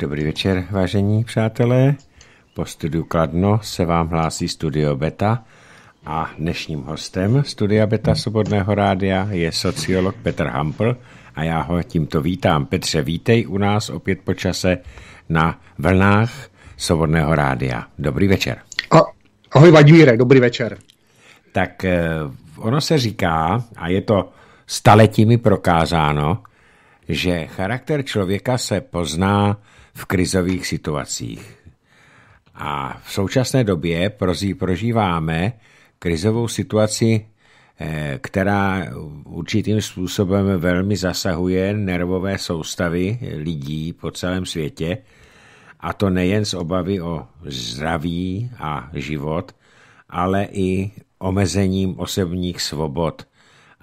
Dobrý večer, vážení přátelé. Po studiu Kladno se vám hlásí Studio Beta a dnešním hostem Studia Beta Svobodného rádia je sociolog Petr Hampl a já ho tímto vítám. Petře, vítej u nás opět po čase na vlnách Svobodného rádia. Dobrý večer. Ahoj Vladimíre, dobrý večer. Tak eh, ono se říká, a je to staletími prokázáno, že charakter člověka se pozná v krizových situacích. A v současné době prožíváme krizovou situaci, eh, která určitým způsobem velmi zasahuje nervové soustavy lidí po celém světě, a to nejen z obavy o zdraví a život, ale i omezením osobních svobod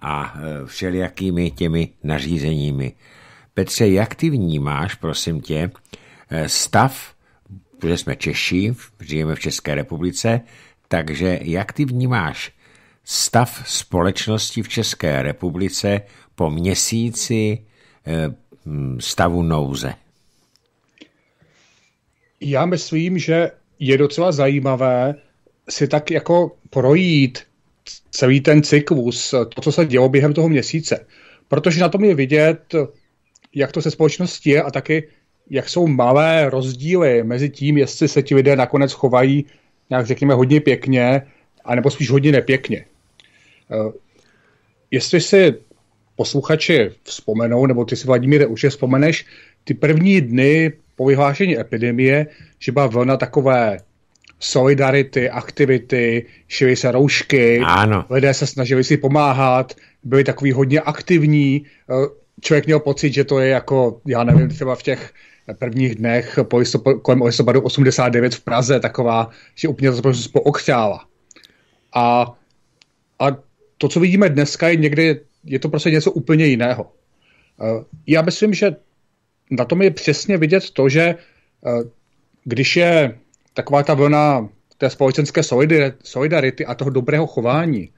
a eh, všelijakými těmi nařízeními. Petře, jak ty vnímáš, prosím tě, Eh, stav, protože jsme Češi, žijeme v České republice, takže jak ty vnímáš stav společnosti v České republice po měsíci eh, hm, stavu nouze? Já myslím, že je docela zajímavé si tak jako projít celý ten cyklus, to, co se dělo během toho měsíce. Protože na tom je vidět, jak to se společností je a taky jak jsou malé rozdíly mezi tím, jestli se ti lidé nakonec chovají nějak řekněme hodně pěkně, anebo spíš hodně nepěkně. Eh, jestli si posluchači vzpomenou, nebo ty si, Vladimíre, je vzpomeneš, ty první dny po vyhlášení epidemie, že byla vlna takové solidarity, aktivity, šily se roušky, ano. lidé se snažili si pomáhat, byli takový hodně aktivní, eh, člověk měl pocit, že to je jako, já nevím, třeba v těch prvních dnech po listopadu, kolem listopadu 89 v Praze, taková, že úplně to pookřála. A, a to, co vidíme dneska, je někdy, je to prostě něco úplně jiného. Eh, já myslím, že na tom je přesně vidět to, že eh, když je taková ta vlna té společenské solidarity a toho dobrého chování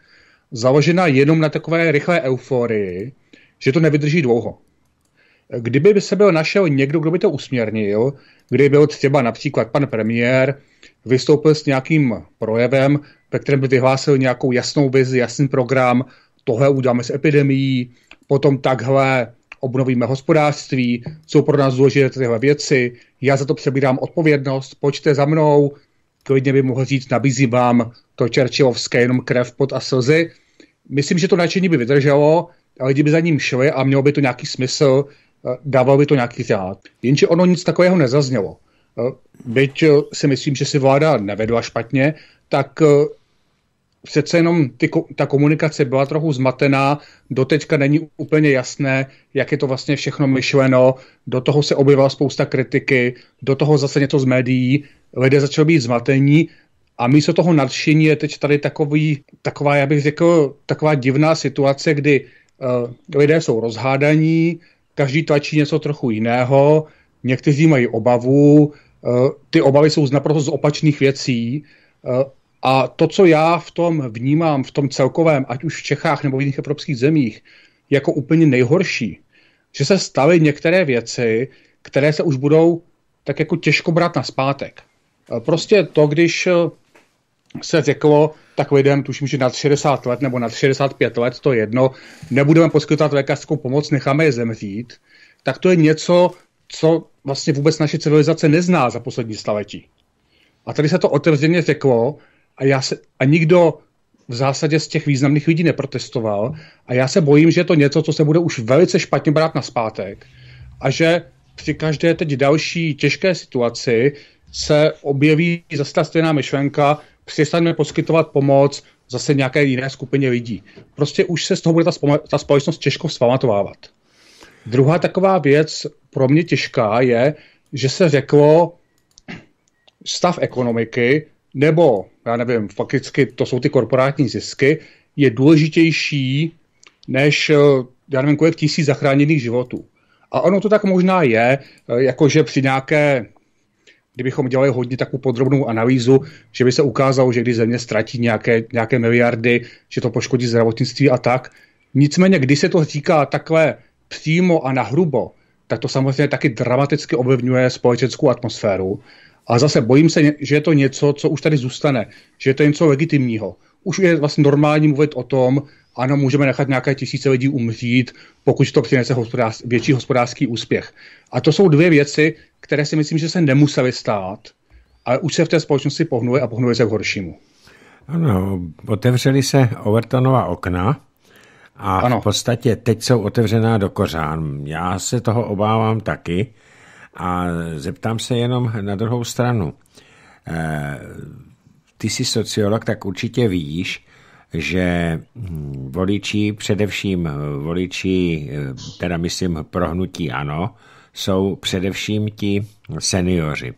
založena jenom na takové rychlé euforii, že to nevydrží dlouho. Kdyby by se byl našel někdo, kdo by to usměrnil, kdy byl třeba například pan premiér, vystoupil s nějakým projevem, ve kterém by vyhlásil nějakou jasnou vizi, jasný program, tohle uděláme s epidemií, potom takhle obnovíme hospodářství, jsou pro nás důležité tyhle věci, já za to přebírám odpovědnost, pojďte za mnou, klidně by mohl říct, nabízím vám to Churchillovské, jenom krev, pot a slzy. Myslím, že to nadšení by vydrželo, ale lidi by za ním šli a mělo by to nějaký smysl, Eh, dával by to nějaký řád. Jenže ono nic takového nezaznělo. Eh, byť eh, si myslím, že si vláda nevedla špatně, tak přece jenom ty, ta komunikace byla trochu zmatená, doteďka není úplně jasné, jak je to vlastně všechno myšleno, do toho se objevila spousta kritiky, do toho zase něco z médií, lidé začali být zmatení a místo toho nadšení je teď tady takový, taková, já bych řekl, taková divná situace, kdy uh, lidé jsou rozhádaní, každý tlačí něco trochu jiného, někteří mají obavu, eh, ty obavy jsou z naprosto z opačných věcí eh, a to, co já v tom vnímám, v tom celkovém, ať už v Čechách nebo v jiných evropských zemích, jako úplně nejhorší, že se staly některé věci, které se už budou tak jako těžko brát na zpátek. Eh, prostě to, když se řeklo, tak lidem, tuším, že nad 60 let nebo nad 65 let, to jedno, nebudeme poskytovat lékařskou pomoc, necháme je zemřít, tak to je něco, co vlastně vůbec naše civilizace nezná za poslední staletí. A tady se to otevřeně řeklo a, já se, a nikdo v zásadě z těch významných lidí neprotestoval a já se bojím, že je to něco, co se bude už velice špatně brát na zpátek a že při každé teď další těžké situaci se objeví zase ta stejná myšlenka, přestaneme poskytovat pomoc zase nějaké jiné skupině lidí. Prostě už se z toho bude ta, ta společnost těžko svamatovávat. Druhá taková věc pro mě těžká je, že se řeklo stav ekonomiky, nebo, já nevím, fakticky to jsou ty korporátní zisky, je důležitější než, eh, já nevím, kolik tisíc zachráněných životů. A ono to tak možná je, eh, jakože při nějaké kdybychom dělali hodně takovou podrobnou analýzu, že by se ukázalo, že když země ztratí nějaké, nějaké miliardy, že to poškodí zdravotnictví a tak. Nicméně, když se to říká takhle přímo a nahrubo, tak to samozřejmě taky dramaticky ovlivňuje společenskou atmosféru. A zase bojím se, že je to něco, co už tady zůstane, že je to něco legitimního. Už je vlastně normální mluvit o tom, ano, můžeme nechat nějaké tisíce lidí umřít, pokud to přinese hospodář, větší hospodářský úspěch. A to jsou dvě věci, které si myslím, že se nemusely stát, ale už se v té společnosti pohnuje a pohnuje se k horšímu. Ano, otevřeli se Overtonova okna a ano. v podstatě teď jsou otevřená do kořán. Já se toho obávám taky a zeptám se jenom na druhou stranu. Eh, ty jsi sociolog, tak určitě víš, že hm, voliči, především eh, voliči, eh, teda myslím prohnutí ano, jsou především ti seniori.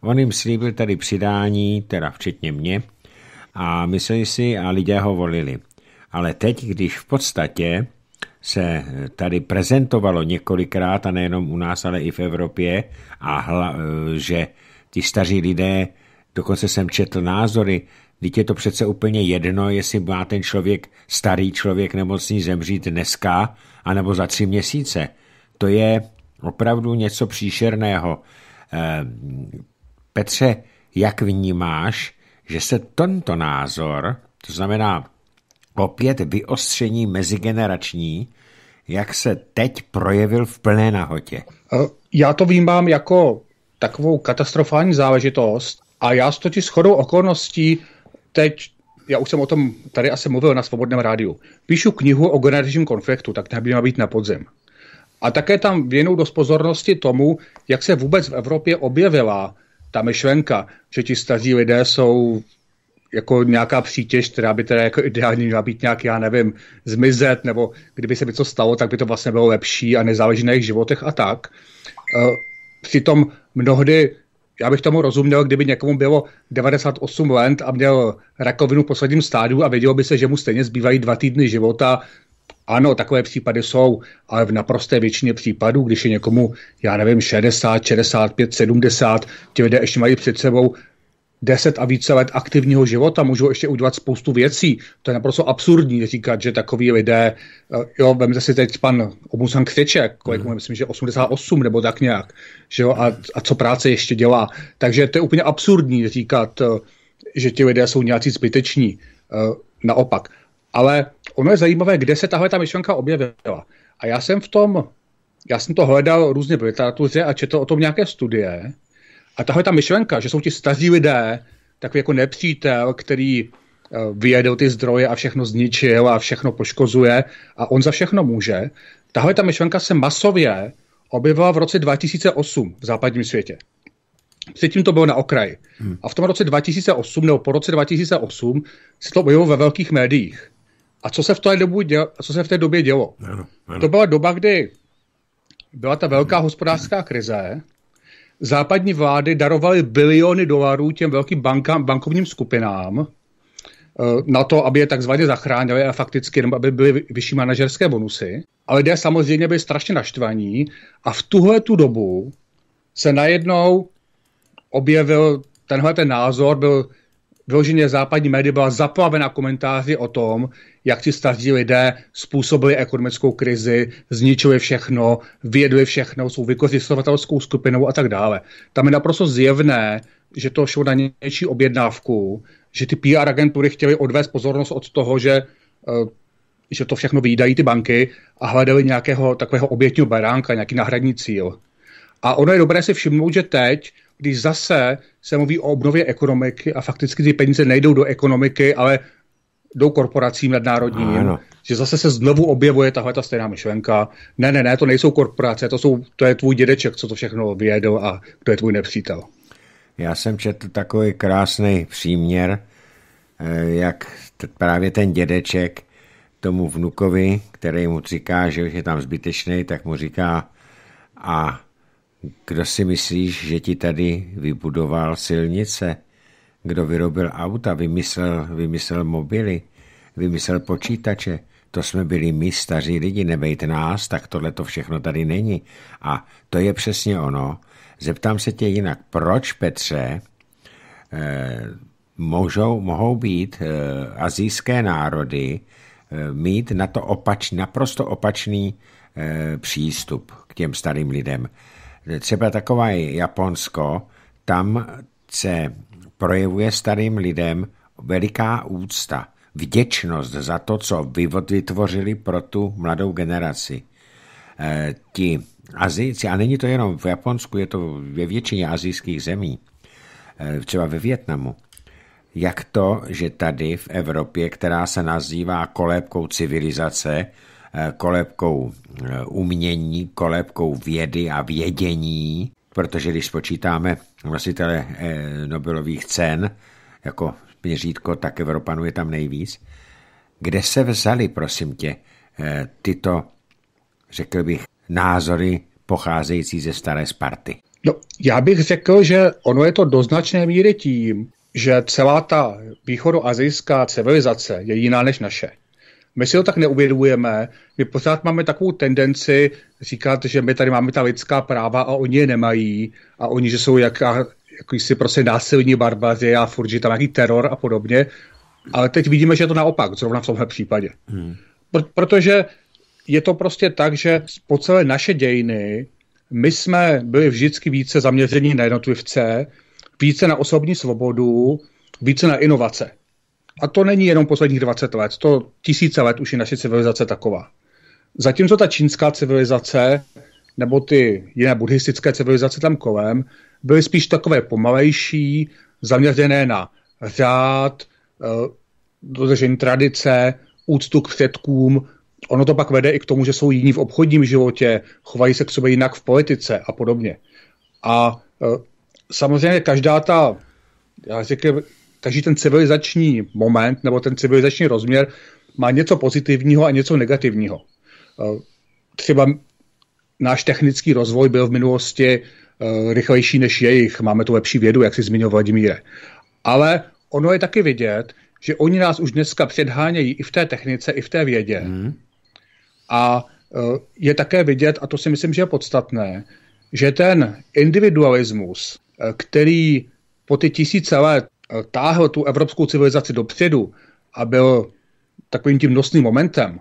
On jim slíbil tady přidání, teda včetně mě, a mysleli si a lidé ho volili. Ale teď, když v podstatě se tady prezentovalo několikrát, a nejenom u nás, ale i v Evropě, a hla, eh, že ti staří lidé, dokonce jsem četl názory, Vždyť je to přece úplně jedno, jestli má ten člověk, starý člověk nemocný zemřít dneska, anebo za tři měsíce. To je opravdu něco příšerného. Ehm, Petře, jak vnímáš, že se tento názor, to znamená opět vyostření mezigenerační, jak se teď projevil v plné nahotě? E, já to vnímám jako takovou katastrofální záležitost a já s totiž shodou okolností teď, já už jsem o tom tady asi mluvil na Svobodném rádiu, píšu knihu o generačním konfliktu, tak ta by měla být na podzim. A také tam věnou dost pozornosti tomu, jak se vůbec v Evropě objevila ta myšlenka, že ti staří lidé jsou jako nějaká přítěž, která by teda jako ideálně měla být nějak, já nevím, zmizet, nebo kdyby se co stalo, tak by to vlastně bylo lepší a nezáleží na jejich životech a tak. Eh, přitom mnohdy já bych tomu rozuměl, kdyby někomu bylo 98 let a měl rakovinu v posledním stádiu a vědělo by se, že mu stejně zbývají dva týdny života. Ano, takové případy jsou, ale v naprosté většině případů, když je někomu, já nevím, 60, 65, 70, ti lidé ještě mají před sebou 10 a více let aktivního života, můžou ještě udělat spoustu věcí. To je naprosto absurdní říkat, že takový lidé, eh, jo, vemte si teď pan Obusan Křeček, kolik mhm. mu, myslím, že 88 nebo tak nějak, že jo, a, a co práce ještě dělá. Takže to je úplně absurdní říkat, eh, že ti lidé jsou nějací zbyteční. Eh, naopak. Ale ono je zajímavé, kde se tahle ta myšlenka objevila. A já jsem v tom, já jsem to hledal různě v literatuře a četl o tom nějaké studie, a tahle ta myšlenka, že jsou ti staří lidé, takový jako nepřítel, který eh, vyjedl ty zdroje a všechno zničil a všechno poškozuje a on za všechno může. Tahle ta myšlenka se masově objevila v roce 2008 v západním světě. Předtím to bylo na okraji. Hmm. A v tom roce 2008 nebo po roce 2008 se to objevilo ve velkých médiích. A co se v té, dobu dělo, co se v té době dělo? Ano, ano. To byla doba, kdy byla ta velká hospodářská krize západní vlády darovaly biliony dolarů těm velkým bankám, bankovním skupinám eh, na to, aby je takzvaně zachránili a fakticky, nebo aby byly vyšší manažerské bonusy. Ale lidé samozřejmě byli strašně naštvaní a v tuhle tu dobu se najednou objevil tenhle ten názor, byl vyloženě západní média byla zaplavena komentáři o tom, jak ti staří lidé způsobili ekonomickou krizi, zničili všechno, vyjedli všechno, jsou vykořistovatelskou skupinou a tak dále. Tam je naprosto zjevné, že to šlo na něčí objednávku, že ty PR agentury chtěly odvést pozornost od toho, že eh, že to všechno vydají ty banky a hledali nějakého takového obětního baránka, nějaký náhradní cíl. A ono je dobré si všimnout, že teď, když zase se mluví o obnově ekonomiky a fakticky ty peníze nejdou do ekonomiky, ale jdou korporacím nadnárodním. Ano. Že zase se znovu objevuje tahle ta stejná myšlenka. Ne, ne, ne, to nejsou korporace, to, jsou, to je tvůj dědeček, co to všechno vyjedl a to je tvůj nepřítel. Já jsem četl takový krásný příměr, eh, jak právě ten dědeček tomu vnukovi, který mu říká, že je tam zbytečný, tak mu říká, a kdo si myslíš, že ti tady vybudoval silnice? Kdo vyrobil auta, vymyslel, vymyslel mobily, vymyslel počítače? To jsme byli my, staří lidi, nebejte nás, tak tohle to všechno tady není. A to je přesně ono. Zeptám se tě jinak, proč, Petře, eh, můžou, mohou být eh, azijské národy eh, mít na to opač, naprosto opačný eh, přístup k těm starým lidem? Eh, Třeba taková Japonsko, tam se projevuje starým lidem veliká úcta, vděčnost za to, co vytvořili pro tu mladou generaci. E, ti Azijci, a není to jenom v Japonsku, je to ve většině azijských zemí, e, třeba ve Větnamu, jak to, že tady v Evropě, která se nazývá kolébkou civilizace, Eh, kolebkou eh, umění, kolebkou vědy a vědění, protože když spočítáme nositele eh, Nobelových cen jako měřítko, tak Evropanů je tam nejvíc. Kde se vzali, prosím tě, tyto, řekl bych, názory pocházející ze staré Sparty? No, já bych řekl, že ono je to do značné míry tím, že celá ta východoazijská civilizace je jiná než naše. My si to tak neuvědomujeme. My pořád máme takovou tendenci říkat, že my tady máme ta lidská práva a oni je nemají a oni, že jsou jaká, jakýsi prostě násilní barbaři a furt, že tam nějaký teror a podobně. Ale teď vidíme, že je to naopak, zrovna v tomhle případě. Hmm. Protože je to prostě tak, že po celé naše dějiny my jsme byli vždycky více zaměření na jednotlivce, více na osobní svobodu, více na inovace. A to není jenom posledních 20 let, to tisíce let už je naše civilizace taková. Zatímco ta čínská civilizace nebo ty jiné buddhistické civilizace tam kolem byly spíš takové pomalejší, zaměřené na řád, eh, dodržení tradice, úctu k předkům. Ono to pak vede i k tomu, že jsou jiní v obchodním životě, chovají se k sobě jinak v politice a podobně. A eh, samozřejmě každá ta, já říkám, každý ten civilizační moment nebo ten civilizační rozměr má něco pozitivního a něco negativního. Eh, třeba náš technický rozvoj byl v minulosti eh, rychlejší než jejich, máme tu lepší vědu, jak si zmínil Vladimíre. Ale ono je taky vidět, že oni nás už dneska předhánějí i v té technice, i v té vědě. Hmm. A eh, je také vidět, a to si myslím, že je podstatné, že ten individualismus, který po ty tisíce let táhl tu evropskou civilizaci dopředu a byl takovým tím nosným momentem,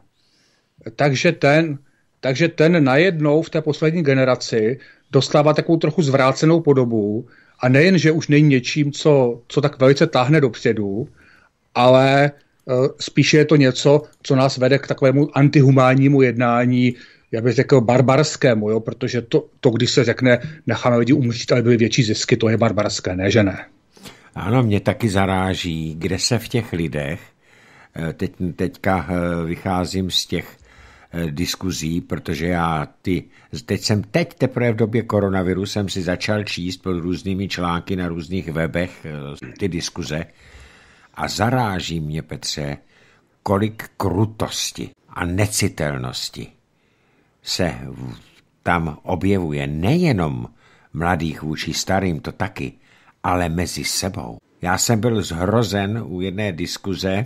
takže ten, takže ten najednou v té poslední generaci dostává takovou trochu zvrácenou podobu a nejen, že už není něčím, co, co tak velice táhne dopředu, ale eh, spíše je to něco, co nás vede k takovému antihumánnímu jednání, já bych řekl barbarskému, jo? protože to, to, když se řekne, necháme lidi umřít, aby byly větší zisky, to je barbarské, ne že ne. Ano, mě taky zaráží, kde se v těch lidech, eh, teď, teďka eh, vycházím z těch eh, diskuzí, protože já ty, teď jsem teď teprve v době koronaviru jsem si začal číst pod různými články na různých webech ty diskuze a zaráží mě, Petře, kolik krutosti a necitelnosti se tam objevuje nejenom mladých vůči starým, to taky, ale mezi sebou. Já jsem byl zhrozen u jedné diskuze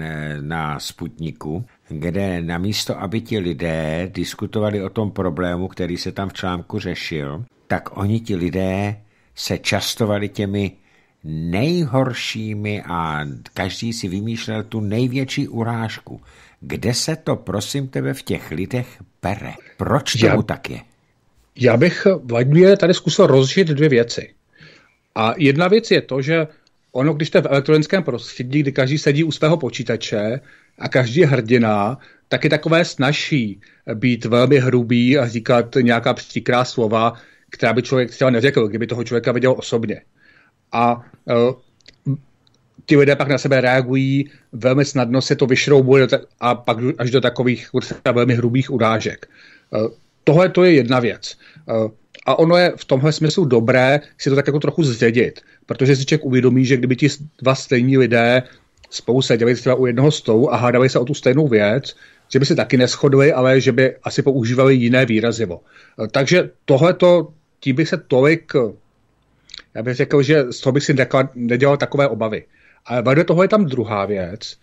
eh, na Sputniku, kde namísto, aby ti lidé diskutovali o tom problému, který se tam v článku řešil, tak oni ti lidé se častovali těmi nejhoršími a každý si vymýšlel tu největší urážku. Kde se to, prosím tebe, v těch lidech bere? Proč tomu já, tak je? Já bych, Vladimír, tady zkusil rozžít dvě věci. A jedna věc je to, že ono, když jste v elektronickém prostředí, kdy každý sedí u svého počítače a každý je hrdina, tak je takové snažší být velmi hrubý a říkat nějaká příkrá slova, která by člověk třeba neřekl, kdyby toho člověka viděl osobně. A uh, ti lidé pak na sebe reagují, velmi snadno se to vyšroubuje a pak až do takových velmi hrubých urážek. Uh, Tohle to je jedna věc. Uh, a ono je v tomhle smyslu dobré si to tak jako trochu zředit, protože si člověk uvědomí, že kdyby ti dva stejní lidé spolu seděli třeba u jednoho stolu a hádali se o tu stejnou věc, že by se taky neschodili, ale že by asi používali jiné výrazivo. Takže tohleto, tím bych se tolik, já bych řekl, že z toho bych si nedělal takové obavy. Ale vedle toho je tam druhá věc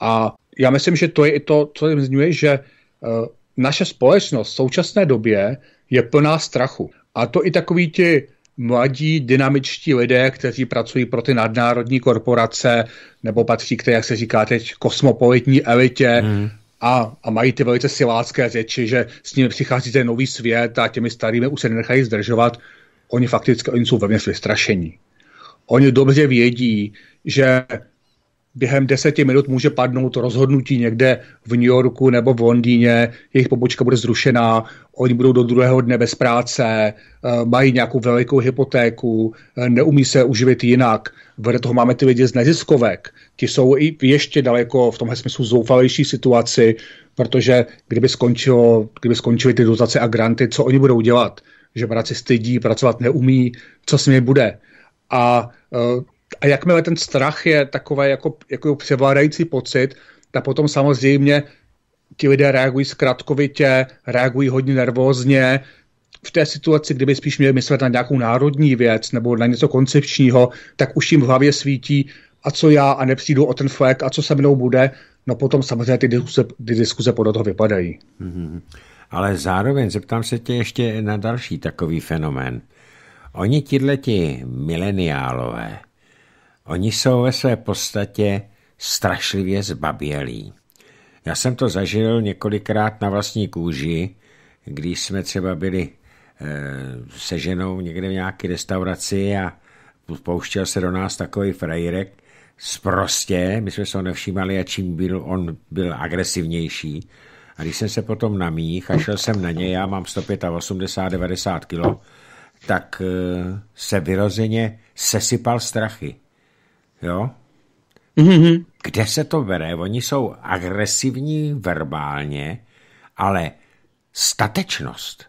a já myslím, že to je i to, co jim zňuje, že eh, naše společnost v současné době je plná strachu. A to i takový ti mladí, dynamičtí lidé, kteří pracují pro ty nadnárodní korporace nebo patří k té, jak se říká teď, kosmopolitní elitě, mm a, a mají ty velice silácké řeči, že s nimi přichází ten nový svět a těmi starými už se nenechají zdržovat, oni fakticky oni jsou velmi vystrašení. Oni dobře vědí, že během deseti minut může padnout rozhodnutí někde v New Yorku nebo v Londýně, jejich pobočka bude zrušená, oni budou do druhého dne bez práce, eh, mají nějakou velikou hypotéku, eh, neumí se uživit jinak. Vedle toho máme ty lidi z neziskovek, ti jsou i ještě daleko v tomhle smyslu zoufalejší situaci, protože kdyby, skončilo, kdyby skončily ty dotace a granty, co oni budou dělat? Že práci stydí, pracovat neumí, co s nimi bude? A eh, a jakmile ten strach je takový jako, jako převládající pocit, tak potom samozřejmě ti lidé reagují zkratkovitě, reagují hodně nervózně. V té situaci, kdyby spíš měli myslet na nějakou národní věc nebo na něco koncepčního, tak už jim v hlavě svítí, a co já a nepřijdu o ten flek a co se mnou bude, no potom samozřejmě ty diskuze, ty diskuze podle toho vypadají. Mm-hmm. Ale zároveň zeptám se tě ještě na další takový fenomén. Oni tihleti mileniálové, Oni jsou ve své podstatě strašlivě zbabělí. Já jsem to zažil několikrát na vlastní kůži, když jsme třeba byli eh, se ženou někde v nějaké restauraci a pouštěl se do nás takový frajírek, sprostě, my jsme se ho nevšímali a čím byl, on byl agresivnější. A když jsem se potom namích a šel jsem na něj, já mám 185-90 kilo, tak eh, se vyrozeně sesypal strachy jo? Mm-hmm. Kde se to bere? Oni jsou agresivní verbálně, ale statečnost,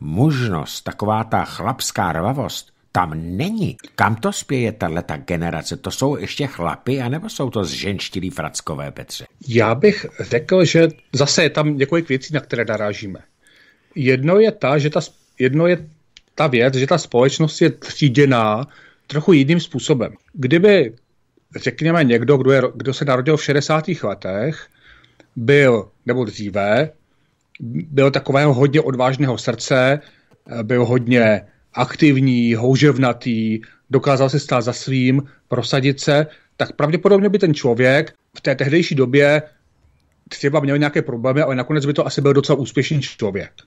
mužnost, taková ta chlapská rvavost, tam není. Kam to spěje ta generace? To jsou ještě chlapy, anebo jsou to zženštilí frackové, Petře? Já bych řekl, že zase je tam několik věcí, na které narážíme. Jedno je ta, že ta, jedno je ta věc, že ta společnost je tříděná trochu jiným způsobem. Kdyby, řekněme, někdo, kdo, je, kdo se narodil v 60. letech, byl, nebo dříve, byl takového hodně odvážného srdce, byl hodně aktivní, houževnatý, dokázal se stát za svým, prosadit se, tak pravděpodobně by ten člověk v té tehdejší době třeba měl nějaké problémy, ale nakonec by to asi byl docela úspěšný člověk. E,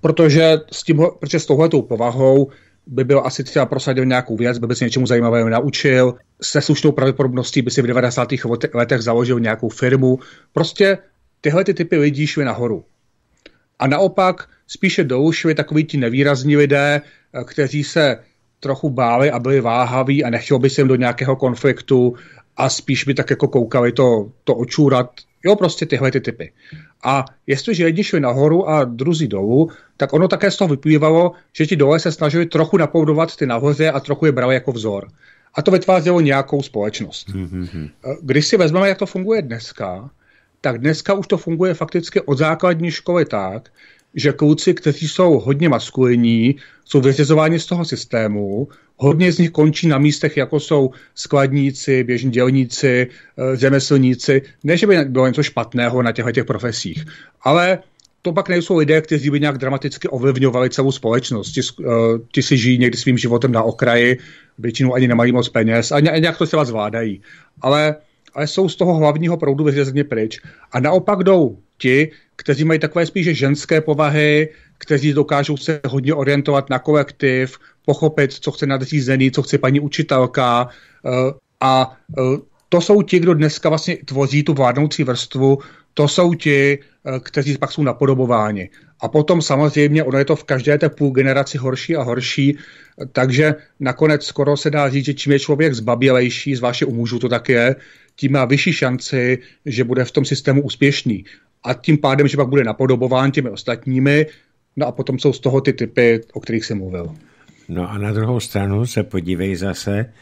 protože s, tím, protože s touhletou povahou by bylo asi třeba prosadil nějakou věc, by, by se něčemu zajímavého naučil, se slušnou pravděpodobností by si v 90. letech založil nějakou firmu. Prostě tyhle ty typy lidí šly nahoru. A naopak spíše dolů šli takový ti nevýrazní lidé, kteří se trochu báli a byli váhaví a nechtěl by se jim do nějakého konfliktu a spíš by tak jako koukali to, to očůrat, Jo, prostě tyhle ty typy. A jestliže jedni šli nahoru a druzí dolů, tak ono také z toho vyplývalo, že ti dole se snažili trochu napoudovat ty nahoře a trochu je brali jako vzor. A to vytvářelo nějakou společnost. Mm-hmm. Když si vezmeme, jak to funguje dneska, tak dneska už to funguje fakticky od základní školy tak, že kluci, kteří jsou hodně maskulinní, jsou vyřizováni z toho systému, Hodně z nich končí na místech, jako jsou skladníci, běžní dělníci, eh, řemeslníci. Ne, že by bylo něco špatného na těchto těch profesích, ale to pak nejsou lidé, kteří by nějak dramaticky ovlivňovali celou společnost. Ti, eh, ti si žijí někdy svým životem na okraji, většinou ani nemají moc peněz a nějak to třeba zvládají. Ale, ale jsou z toho hlavního proudu vyřazeně pryč. A naopak jdou ti, kteří mají takové spíše ženské povahy, kteří dokážou se hodně orientovat na kolektiv, pochopit, co chce nadřízený, co chce paní učitelka eh, a eh, to jsou ti, kdo dneska vlastně tvoří tu vládnoucí vrstvu, to jsou ti, eh, kteří pak jsou napodobováni. A potom samozřejmě ono je to v každé té půl generaci horší a horší, takže nakonec skoro se dá říct, že čím je člověk zbabělejší, zvláště u mužů to tak je, tím má vyšší šanci, že bude v tom systému úspěšný. A tím pádem, že pak bude napodobován těmi ostatními, no a potom jsou z toho ty typy, o kterých jsem mluvil. No a na druhou stranu se podívej zase,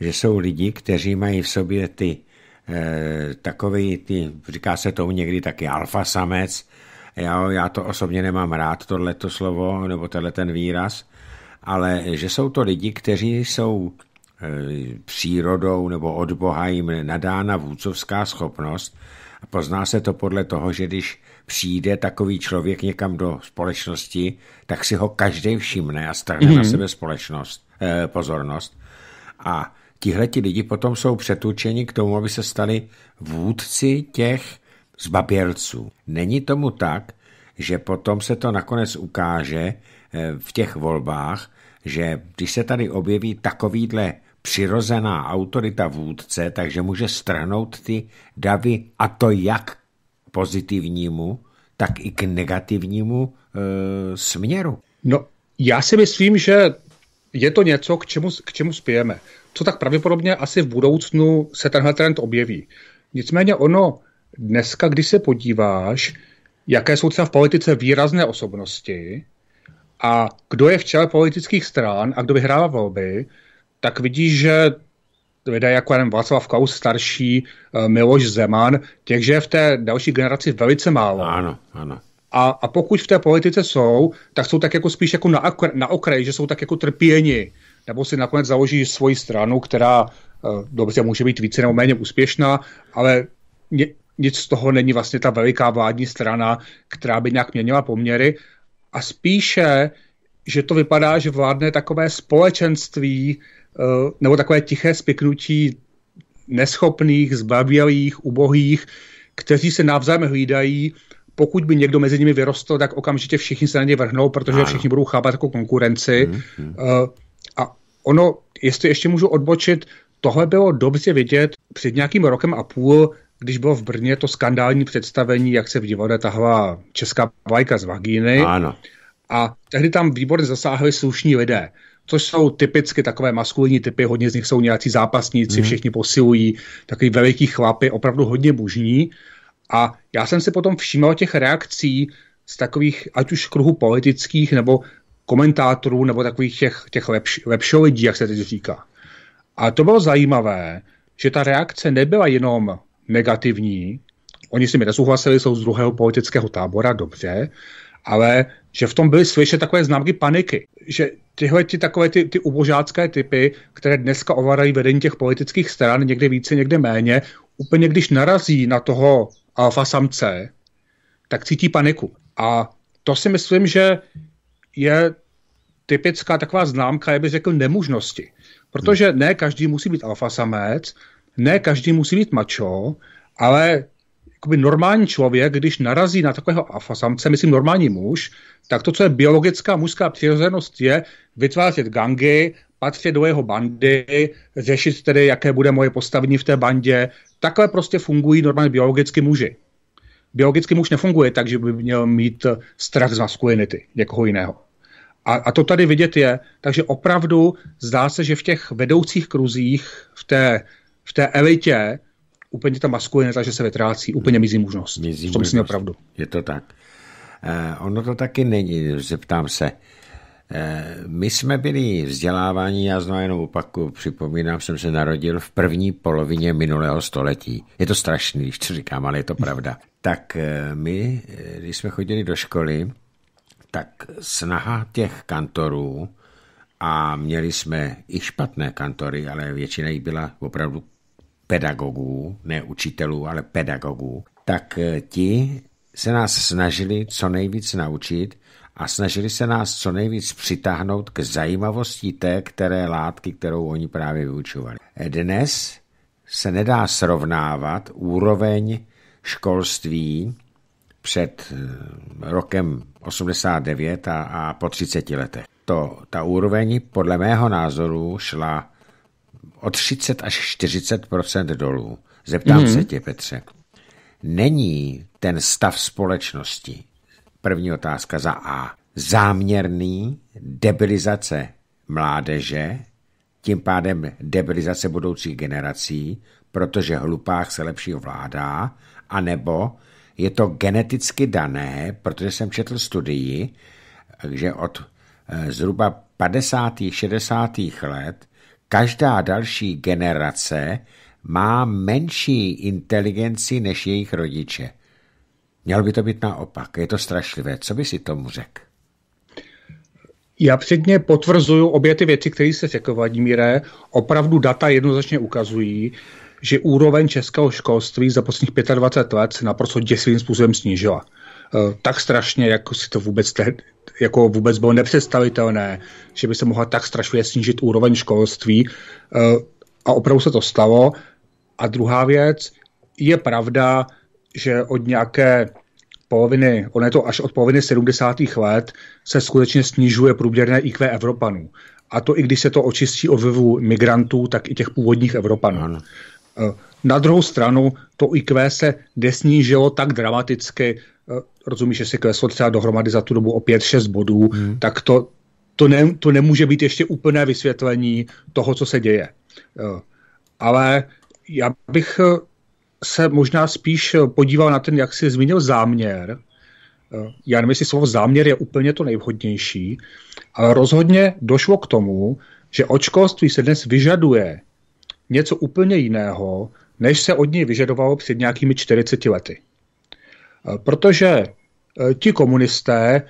že jsou lidi, kteří mají v sobě ty eh, takový, ty, říká se tomu někdy taky alfa samec, já, já to osobně nemám rád, tohleto slovo, nebo tenhle ten výraz, ale že jsou to lidi, kteří jsou e, přírodou nebo od Boha jim nadána vůcovská schopnost a pozná se to podle toho, že když přijde takový člověk někam do společnosti, tak si ho každý všimne a strhne mm-hmm. na mhm. sebe společnost, eh, pozornost. A tihle ti lidi potom jsou přetučeni k tomu, aby se stali vůdci těch zbabělců. Není tomu tak, že potom se to nakonec ukáže eh, v těch volbách, že když se tady objeví takovýhle přirozená autorita vůdce, takže může strhnout ty davy a to jak pozitivnímu, tak i k negativnímu e, směru. No, já si myslím, že je to něco, k čemu, k čemu spějeme. Co tak pravděpodobně asi v budoucnu se tenhle trend objeví. Nicméně ono, dneska, když se podíváš, jaké jsou třeba v politice výrazné osobnosti a kdo je v čele politických stran a kdo vyhrává volby, tak vidíš, že lidé jako jen Václav Klaus starší, eh, Miloš Zeman, těchže v té další generaci velice málo. Ano, ano. A, a pokud v té politice jsou, tak jsou tak jako spíš jako na, na okraji, že jsou tak jako trpěni, nebo si nakonec založí svoji stranu, která eh, dobře může být více nebo méně úspěšná, ale nic z toho není vlastně ta veliká vládní strana, která by nějak měnila poměry. A spíše, že to vypadá, že vládne takové společenství Eh, nebo takové tiché spiknutí neschopných, zbavělých, ubohých, kteří se navzájem hlídají. Pokud by někdo mezi nimi vyrostl, tak okamžitě všichni se na ně vrhnou, protože ano. všichni budou chápat jako konkurenci. Hmm, hmm. A ono, jestli ještě můžu odbočit, tohle bylo dobře vidět před nějakým rokem a půl, když bylo v Brně to skandální představení, jak se v divadle tahla česká vlajka z vagíny. Ano. A tehdy tam výborně zasáhli slušní lidé což jsou typicky takové maskulinní typy, hodně z nich jsou nějací zápasníci, mm. všichni posilují, takový veliký chlapy, opravdu hodně mužní. A já jsem si potom všiml těch reakcí z takových, ať už kruhu politických, nebo komentátorů, nebo takových těch, těch lepš, lepších lidí, jak se teď říká. A to bylo zajímavé, že ta reakce nebyla jenom negativní, oni s nimi nesouhlasili, jsou z druhého politického tábora, dobře, ale že v tom byly slyšet takové známky paniky, že tyhle ty takové ty, ty ubožácké typy, které dneska ovarají vedení těch politických stran, někde více, někde méně, úplně když narazí na toho alfa samce, tak cítí paniku. A to si myslím, že je typická taková známka, já bych řekl, nemůžnosti, Protože ne každý musí být alfa samec, ne každý musí být mačo, ale jakoby normální člověk, když narazí na takového afasamce, myslím normální muž, tak to, co je biologická mužská přirozenost, je vytvářet gangy, patřit do jeho bandy, řešit tedy, jaké bude moje postavení v té bandě. Takhle prostě fungují normálně biologicky muži. Biologicky muž nefunguje tak, že by měl mít strach z maskulinity někoho jiného. A, a to tady vidět je, takže opravdu zdá se, že v těch vedoucích kruzích, v té, v té elitě, úplně ta maskulinita, že se vytrácí, úplně mizí možnost. Mizí to myslím opravdu. Je to tak. Eh, ono to taky není, zeptám se. Eh, my jsme byli vzdělávání, já znovu jenom opaku, připomínám, jsem se narodil v první polovině minulého století. Je to strašný, když to říkám, ale je to pravda. Tak eh, my, eh, když jsme chodili do školy, tak snaha těch kantorů, a měli jsme i špatné kantory, ale většina jich byla opravdu pedagogů, ne učitelů, ale pedagogů, tak eh, ti se nás snažili co nejvíc naučit a snažili se nás co nejvíc přitáhnout k zajímavosti té, které látky, kterou oni právě vyučovali. Eh, dnes se nedá srovnávat úroveň školství před eh, rokem 89 a, a po 30 letech. To, ta úroveň podle mého názoru šla o 30 až 40 dolů. Zeptám mm. se tě, Petře. Není ten stav společnosti, první otázka za A, záměrný debilizace mládeže, tím pádem debilizace budoucích generací, protože hlupách se lepší ovládá, anebo je to geneticky dané, protože jsem četl studii, že od eh, zhruba 50. 60. let Každá další generace má menší inteligenci než jejich rodiče. Mělo by to být naopak. Je to strašlivé. Co by si tomu řekl? Já předně potvrzuju obě ty věci, které se řekl, Vladimíre. Opravdu data jednoznačně ukazují, že úroveň českého školství za posledních 25 let se naprosto děsivým způsobem snížila. Eh, tak strašně, jako si to vůbec jako vůbec bylo nepředstavitelné, že by se mohla tak strašně snížit úroveň školství eh, a opravdu se to stalo. A druhá věc, je pravda, že od nějaké poloviny, ono je to až od poloviny 70. let, se skutečně snižuje průměrné IQ Evropanů. A to i když se to očistí od vlivu migrantů, tak i těch původních Evropanů. Ano. Eh, na druhou stranu to IQ se nesnížilo tak dramaticky, rozumíš, že si kleslo třeba dohromady za tu dobu o 5-6 bodů, hmm. tak to, to, ne, to nemůže být ještě úplné vysvětlení toho, co se děje. Ale já bych eh, se možná spíš eh, podíval na ten, jak jsi zmínil, záměr. Eh, já nevím, jestli slovo záměr je úplně to nejvhodnější, ale rozhodně došlo k tomu, že od školství se dnes vyžaduje něco úplně jiného, než se od něj vyžadovalo před nějakými 40 lety. Eh, protože eh, ti komunisté,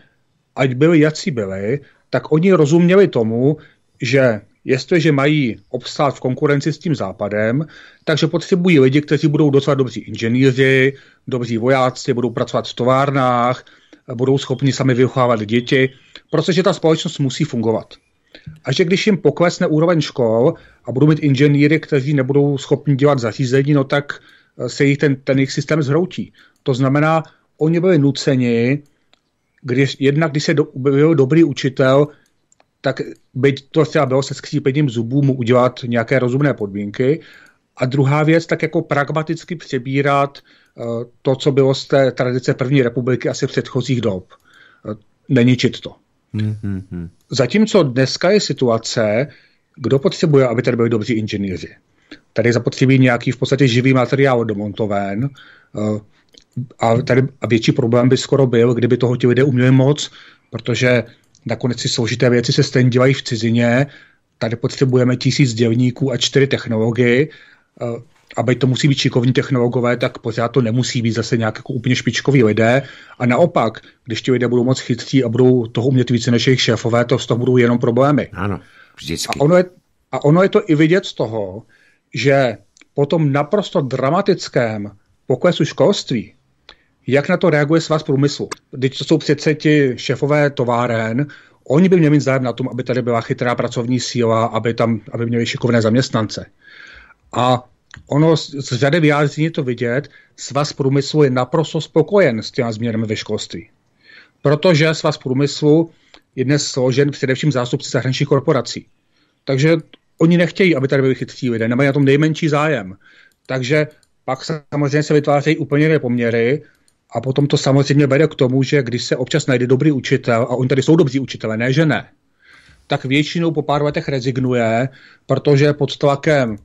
ať byli jací byli, tak oni rozuměli tomu, že jestliže mají obstát v konkurenci s tím západem, takže potřebují lidi, kteří budou docela dobří inženýři, dobří vojáci, budou pracovat v továrnách, eh, budou schopni sami vychovávat děti, protože ta společnost musí fungovat. A že když jim poklesne úroveň škol a budou mít inženýry, kteří nebudou schopni dělat zařízení, no tak Eh, se jich ten, ten jejich systém zhroutí. To znamená, oni byli nuceni, když, jednak když se do, byl dobrý učitel, tak byť to třeba bylo se skřípením zubů mu udělat nějaké rozumné podmínky. A druhá věc, tak jako pragmaticky přebírat eh, to, co bylo z té tradice první republiky asi předchozích dob. Eh, neničit to. Mm-hmm. Zatímco dneska je situace, kdo potřebuje, aby tady byli dobří inženýři? tady zapotřebí nějaký v podstatě živý materiál do montoven. Eh, a tady a větší problém by skoro byl, kdyby toho ti lidé uměli moc, protože nakonec si složité věci se stejně dělají v cizině, tady potřebujeme tisíc dělníků a čtyři technologii, eh, a byť to musí být šikovní technologové, tak pořád to nemusí být zase nějak jako úplně špičkový lidé. A naopak, když ti lidé budou moc chytří a budou toho umět více než jejich šéfové, to z toho budou jenom problémy. Ano, vždycky. A ono je, a ono je to i vidět z toho, že po tom naprosto dramatickém poklesu školství, jak na to reaguje svaz průmyslu? Když to jsou přece ti šefové továren, oni by měli mít zájem na tom, aby tady byla chytrá pracovní síla, aby, tam, aby měli šikovné zaměstnance. A ono z řady vyjádření to vidět, svaz průmyslu je naprosto spokojen s těmi změnami ve školství. Protože svaz průmyslu je dnes složen především zástupci zahraničních korporací. Takže oni nechtějí, aby tady byli chytří lidé, nemají na tom nejmenší zájem. Takže pak samozřejmě se vytvářejí úplně poměry a potom to samozřejmě vede k tomu, že když se občas najde dobrý učitel, a oni tady jsou dobří učitelé, ne že ne, tak většinou po pár letech rezignuje, protože pod tlakem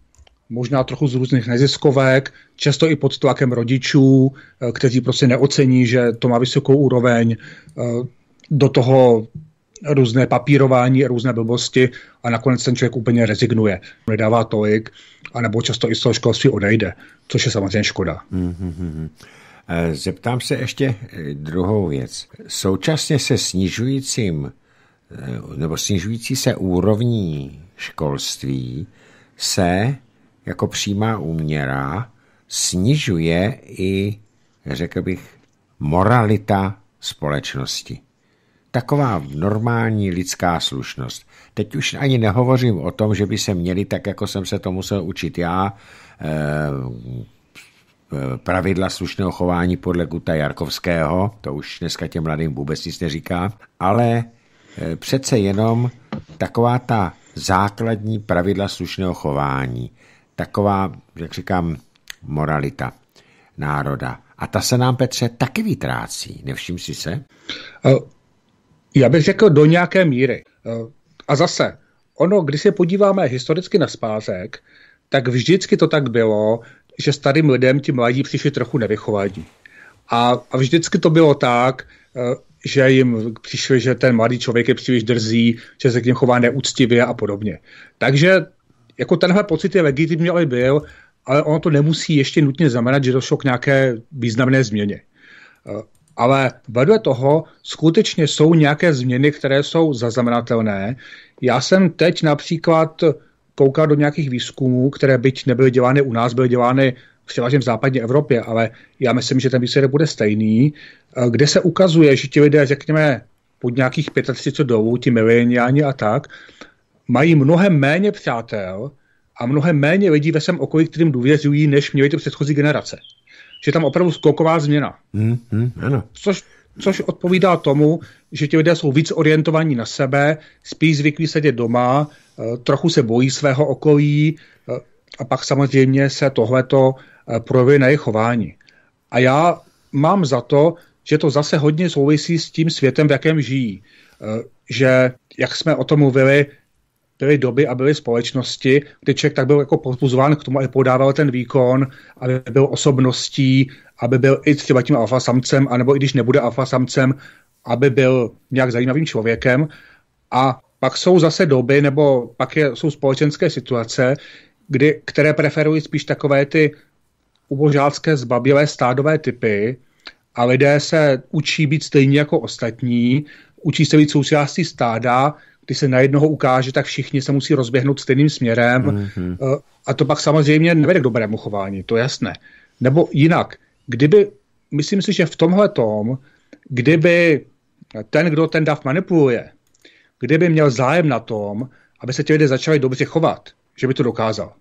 možná trochu z různých neziskovek, často i pod tlakem rodičů, eh, kteří prostě neocení, že to má vysokou úroveň, eh, do toho různé papírování, různé blbosti a nakonec ten člověk úplně rezignuje. Nedává tolik, anebo často i z toho školství odejde, což je samozřejmě škoda. Mm-hmm. Eh, zeptám se ještě eh, druhou věc. Současně se snižujícím eh, nebo snižující se úrovní školství se jako přímá úměra snižuje i, řekl bych, moralita společnosti. Taková normální lidská slušnost. Teď už ani nehovořím o tom, že by se měli, tak jako jsem se to musel učit já, eh, eh, pravidla slušného chování podle Guta Jarkovského, to už dneska těm mladým vůbec nic neříká, ale eh, přece jenom taková ta základní pravidla slušného chování, taková, jak říkám, moralita národa. A ta se nám, Petře, taky vytrácí, nevšim si se? Já bych řekl do nějaké míry. Eh, a zase, ono, když se podíváme historicky na spázek, tak vždycky to tak bylo, že starým lidem ti mladí přišli trochu nevychovaní. A, a vždycky to bylo tak, eh, že jim přišli, že ten mladý člověk je příliš drzý, že se k něm chová neúctivě a podobně. Takže jako tenhle pocit je legitimní, ale byl, ale ono to nemusí ještě nutně znamenat, že došlo k nějaké významné změně. Eh, ale vedle toho skutečně jsou nějaké změny, které jsou zaznamenatelné. Já jsem teď například koukal do nějakých výzkumů, které byť nebyly dělány u nás, byly dělány převážně v západní Evropě, ale já myslím, že ten výsledek bude stejný, kde se ukazuje, že ti lidé, řekněme, pod nějakých 35 dolů, ti mileniáni a tak, mají mnohem méně přátel a mnohem méně lidí ve svém okolí, kterým důvěřují, než měli ty předchozí generace že tam opravdu skoková změna. Hmm, hmm, ano. Což, což odpovídá tomu, že ti lidé jsou víc orientovaní na sebe, spíš zvyklí sedět doma, eh, trochu se bojí svého okolí eh, a pak samozřejmě se tohleto eh, projeví na jejich chování. A já mám za to, že to zase hodně souvisí s tím světem, v jakém žijí. Že, jak jsme o tom mluvili, byly doby a byly společnosti, kdy člověk tak byl jako pozván k tomu, aby podával ten výkon, aby byl osobností, aby byl i třeba tím alfa samcem, anebo i když nebude alfa samcem, aby byl nějak zajímavým člověkem. A pak jsou zase doby, nebo pak je, jsou společenské situace, kdy, které preferují spíš takové ty ubožácké zbabilé stádové typy a lidé se učí být stejně jako ostatní, učí se být součástí stáda, když se na jednoho ukáže, tak všichni se musí rozběhnout stejným směrem mm-hmm. a to pak samozřejmě nevede k dobrému chování, to je jasné. Nebo jinak, kdyby, myslím si, že v tomhle tom, kdyby ten, kdo ten daf manipuluje, kdyby měl zájem na tom, aby se ti lidé začali dobře chovat, že by to dokázal.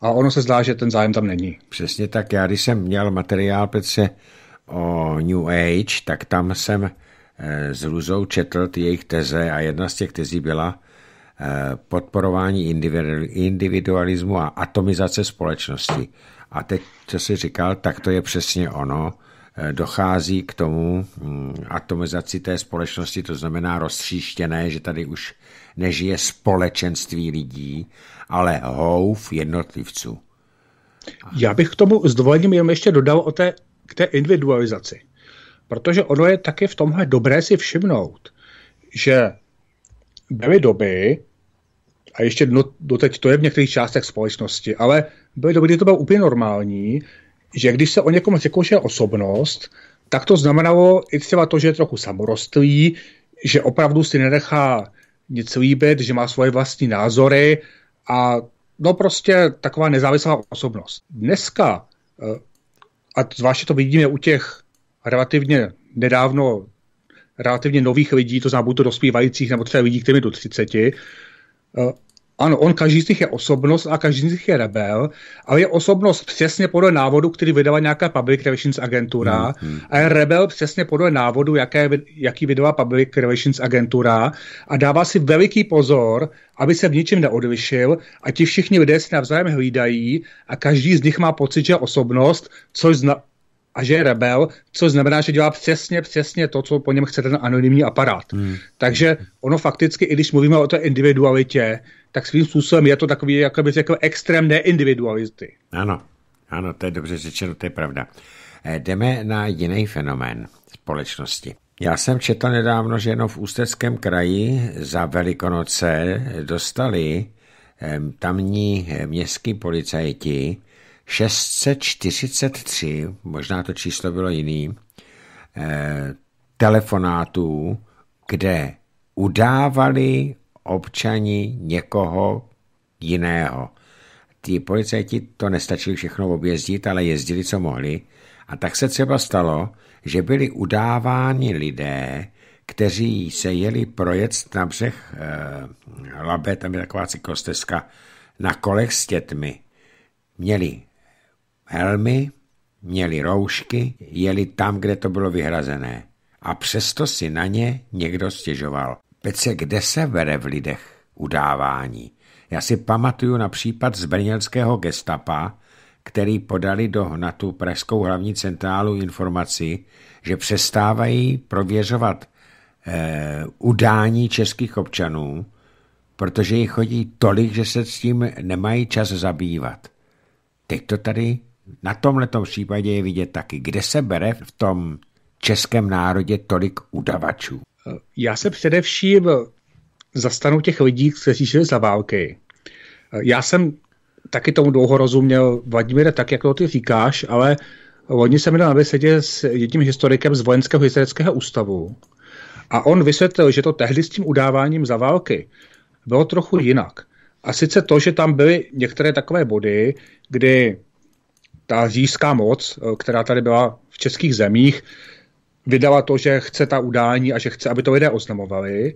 A ono se zdá, že ten zájem tam není. Přesně tak. Já když jsem měl materiál pece o New Age, tak tam jsem Eh, s Luzou četl ty jejich teze a jedna z těch tezí byla eh, podporování individualismu a atomizace společnosti. A teď, co si říkal, tak to je přesně ono. Eh, dochází k tomu mm, atomizaci té společnosti, to znamená rozstříštěné, že tady už nežije společenství lidí, ale houf jednotlivců. Já bych k tomu s dovolením jenom ještě dodal o té, k té individualizaci. Protože ono je taky v tomhle dobré si všimnout, že byly doby, a ještě do doteď to je v některých částech společnosti, ale byly doby, kdy to bylo úplně normální, že když se o někom řeklo, že je osobnost, tak to znamenalo i třeba to, že je trochu samorostlý, že opravdu si nenechá nic líbit, že má svoje vlastní názory a no prostě taková nezávislá osobnost. Dneska, eh, a zvláště to vidíme u těch relativně nedávno relativně nových lidí, to znamená buď to dospívajících nebo třeba lidí, je do 30. Eh, ano, on každý z nich je osobnost a každý z nich je rebel, ale je osobnost přesně podle návodu, který vydala nějaká Public Relations agentura mm, hmm a je rebel přesně podle návodu, jaké, jaký vydala Public Relations agentura a dává si veliký pozor, aby se v ničem neodlišil a ti všichni lidé si navzájem hlídají a každý z nich má pocit, že je osobnost, což, zna, a že je rebel, co znamená, že dělá přesně, přesně to, co po něm chce ten anonymní aparát. Hmm. Takže ono fakticky, i když mluvíme o té individualitě, tak svým způsobem je to takový, jak bych řekl, extrém neindividuality. Ano, ano, to je dobře řečeno, to je pravda. Eh, jdeme na jiný fenomén společnosti. Já jsem četl nedávno, že jenom v Ústeckém kraji za Velikonoce dostali eh, tamní eh, městský policajti 643, možná to číslo bylo jiný, eh, telefonátů, kde udávali občani někoho jiného. Ty policajti to nestačili všechno objezdit, ale jezdili, co mohli. A tak se třeba stalo, že byli udáváni lidé, kteří se jeli projet na břeh eh, Labe, tam je taková cyklostezka, na kolech s dětmi. Měli helmy, měli roušky, jeli tam, kde to bylo vyhrazené. A přesto si na ně někdo stěžoval. Pece, kde se vere v lidech udávání? Já si pamatuju na případ z brněnského gestapa, který podali do hnatu Pražskou hlavní centrálu informaci, že přestávají prověřovat eh, udání českých občanů, protože jich chodí tolik, že se s tím nemají čas zabývat. Teď to tady na tomto případě je vidět taky, kde se bere v tom českém národě tolik udavačů. Já se především zastanu těch lidí, kteří žili za války. Já jsem taky tomu dlouho rozuměl, Vladimíre, tak, jak to ty říkáš, ale oni se mi na besedě s jedním historikem z Vojenského historického ústavu a on vysvětlil, že to tehdy s tím udáváním za války bylo trochu jinak. A sice to, že tam byly některé takové body, kdy ta říšská moc, eh, která tady byla v českých zemích, vydala to, že chce ta udání a že chce, aby to lidé oznamovali.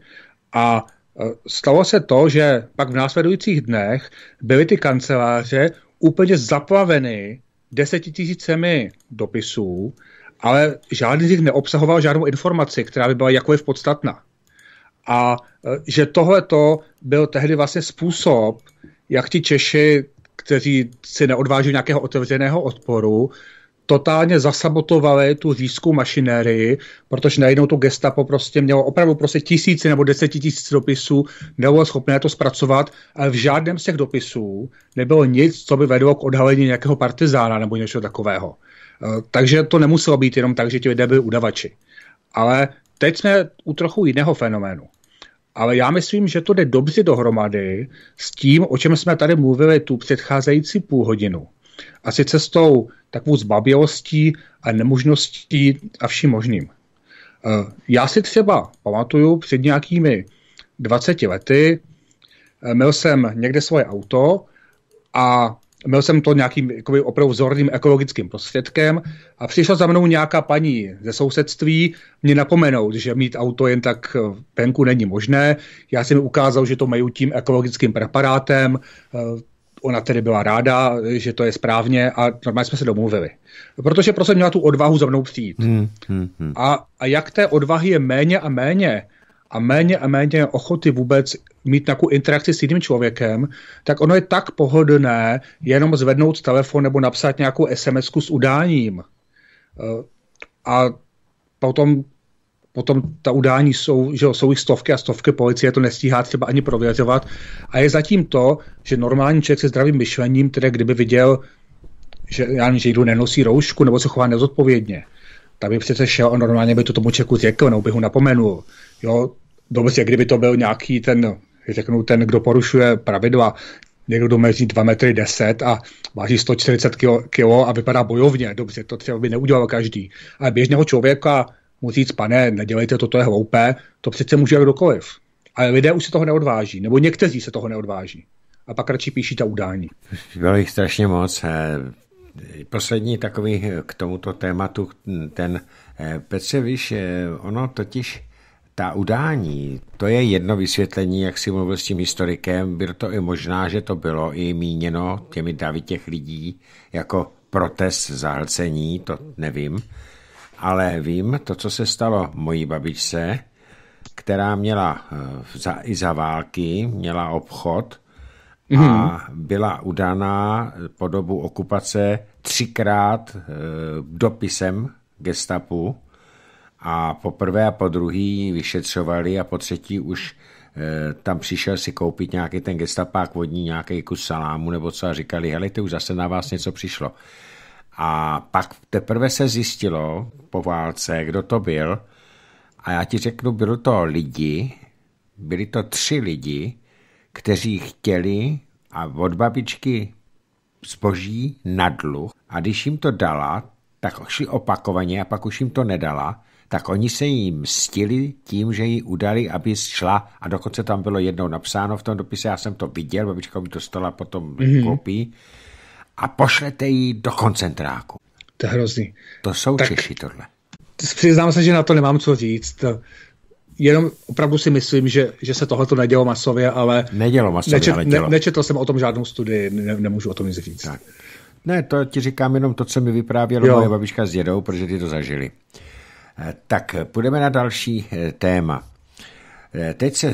A eh, stalo se to, že pak v následujících dnech byly ty kanceláře úplně zaplaveny desetitisícemi dopisů, ale žádný z nich neobsahoval žádnou informaci, která by byla jakoliv podstatná. A eh, že tohle to byl tehdy vlastně způsob, jak ti Češi kteří si neodváží nějakého otevřeného odporu, totálně zasabotovali tu řízkou mašinérii, protože najednou to gestapo prostě mělo opravdu prostě tisíci nebo desetitisíce dopisů, nebylo schopné to zpracovat, ale v žádném z těch dopisů nebylo nic, co by vedlo k odhalení nějakého partizána nebo něčeho takového. Eh, takže to nemuselo být jenom tak, že ti lidé byli udavači. Ale teď jsme u trochu jiného fenoménu ale já myslím, že to jde dobře dohromady s tím, o čem jsme tady mluvili tu předcházející půl hodinu. A sice s tou takovou zbabělostí a nemožností a vším možným. Eh, já si třeba pamatuju před nějakými 20 lety, eh, měl jsem někde svoje auto a Měl jsem to nějakým jakoby, opravdu vzorným ekologickým prostředkem a přišla za mnou nějaká paní ze sousedství mě napomenout, že mít auto jen tak eh, venku není možné. Já jsem ukázal, že to mají tím ekologickým preparátem, eh, ona tedy byla ráda, že to je správně a normálně jsme se domluvili. Protože prostě měla tu odvahu za mnou přijít. Hmm, hmm, hmm. A, a jak té odvahy je méně a méně, a méně a méně ochoty vůbec mít nějakou interakci s jiným člověkem, tak ono je tak pohodlné jenom zvednout telefon nebo napsat nějakou sms s udáním. Eh, a potom, potom ta udání jsou, že jsou jich stovky a stovky, policie to nestíhá třeba ani prověřovat. A je zatím to, že normální člověk se zdravým myšlením, tedy kdyby viděl, že, já že jdu nenosí roušku nebo se chová nezodpovědně, tak by přece šel a normálně by to tomu člověku řekl, nebo by ho napomenul. Jo, dobře, kdyby to byl nějaký ten, řeknu, ten, kdo porušuje pravidla, někdo, do mezí 2 metry 10 a váží 140 kg a vypadá bojovně, dobře, to třeba by neudělal každý. Ale běžného člověka mu říct, pane, nedělejte to, to je hloupé, to přece může kdokoliv. Ale lidé už se toho neodváží, nebo někteří se toho neodváží. A pak radši píší ta udání. Bylo jich strašně moc. Eh, poslední takový k tomuto tématu, ten eh, Petře, víš, eh, ono totiž ta udání, to je jedno vysvětlení, jak si mluvil s tím historikem, bylo to i možná, že to bylo i míněno těmi davy těch lidí jako protest zahlcení, to nevím, ale vím to, co se stalo mojí babičce, která měla eh, za, i za války, měla obchod a mm. byla udaná po dobu okupace třikrát e, dopisem gestapu a po prvé a po druhý vyšetřovali a po třetí už eh, tam přišel si koupit nějaký ten gestapák vodní, nějaký kus salámu nebo co a říkali, hele, ty už zase na vás něco přišlo. A pak teprve se zjistilo po válce, kdo to byl. A já ti řeknu, bylo to lidi, byli to tři lidi, kteří chtěli a od babičky zboží na dluh. A když jim to dala, tak šli opakovaně a pak už jim to nedala tak oni se jí mstili tím, že ji udali, aby šla a dokonce tam bylo jednou napsáno v tom dopise, já jsem to viděl, babička mi dostala potom mm-hmm. kopii a pošlete ji do koncentráku. To je hrozný. To jsou tak, Češi tohle. Přiznám se, že na to nemám co říct. Jenom opravdu si myslím, že, že se tohle to nedělo masově, ale, nedělo masově, nečet, ale dělo. Ne, nečetl jsem o tom žádnou studii, ne, nemůžu o tom nic říct. Tak. Ne, to ti říkám jenom to, co mi vyprávěla moje babička s dědou, protože ty to zažili. Eh, tak půjdeme na další eh, téma. Eh, teď se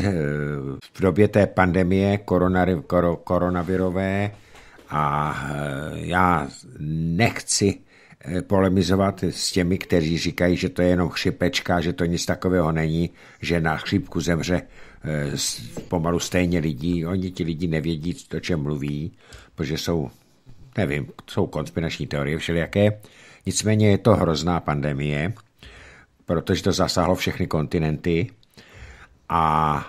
v době té pandemie koronavirové a já nechci polemizovat s těmi, kteří říkají, že to je jenom chřipečka, že to nic takového není, že na chřipku zemře pomalu stejně lidí. Oni ti lidi nevědí, o čem mluví, protože jsou, nevím, jsou konspirační teorie všelijaké. Nicméně je to hrozná pandemie protože to zasáhlo všechny kontinenty. A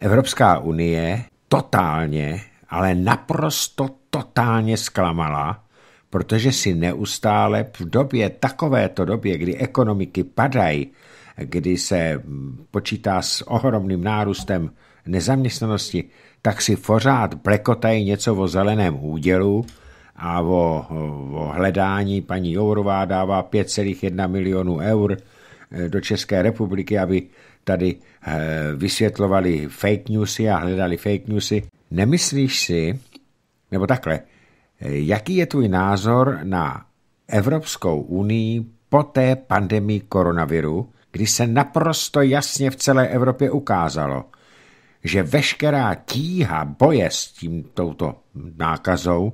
Evropská unie totálně, ale naprosto totálně zklamala, protože si neustále v době, takovéto době, kdy ekonomiky padají, kdy se počítá s ohromným nárůstem nezaměstnanosti, tak si pořád plekotají něco o zeleném údělu a o, o hledání. Paní Jourová dává 5,1 milionů eur Eh, do České republiky, aby tady eh, vysvětlovali fake newsy a hledali fake newsy. Nemyslíš si, nebo takhle, eh, jaký je tvůj názor na Evropskou unii po té pandemii koronaviru, kdy se naprosto jasně v celé Evropě ukázalo, že veškerá tíha boje s tím touto nákazou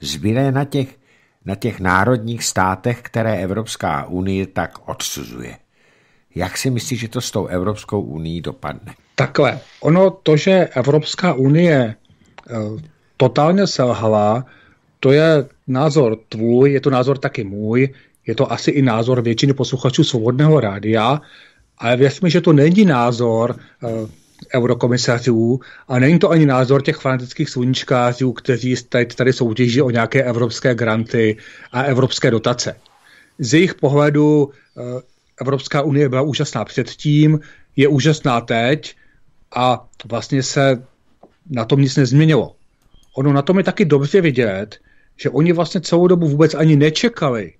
zbyde na těch, na těch národních státech, které Evropská unie tak odsuzuje. Jak si myslíš, že to s tou Evropskou unii dopadne? Takhle, ono to, že Evropská unie eh, totálně selhala, to je názor tvůj, je to názor taky můj, je to asi i názor většiny posluchačů Svobodného rádia, ale věř mi, že to není názor eh, eurokomisařů a není to ani názor těch fanatických sluníčkářů, kteří tady soutěží o nějaké evropské granty a evropské dotace. Z jejich pohledu eh, Evropská unie byla úžasná předtím, je úžasná teď a vlastně se na tom nic nezměnilo. Ono na tom je taky dobře vidět, že oni vlastně celou dobu vůbec ani nečekali,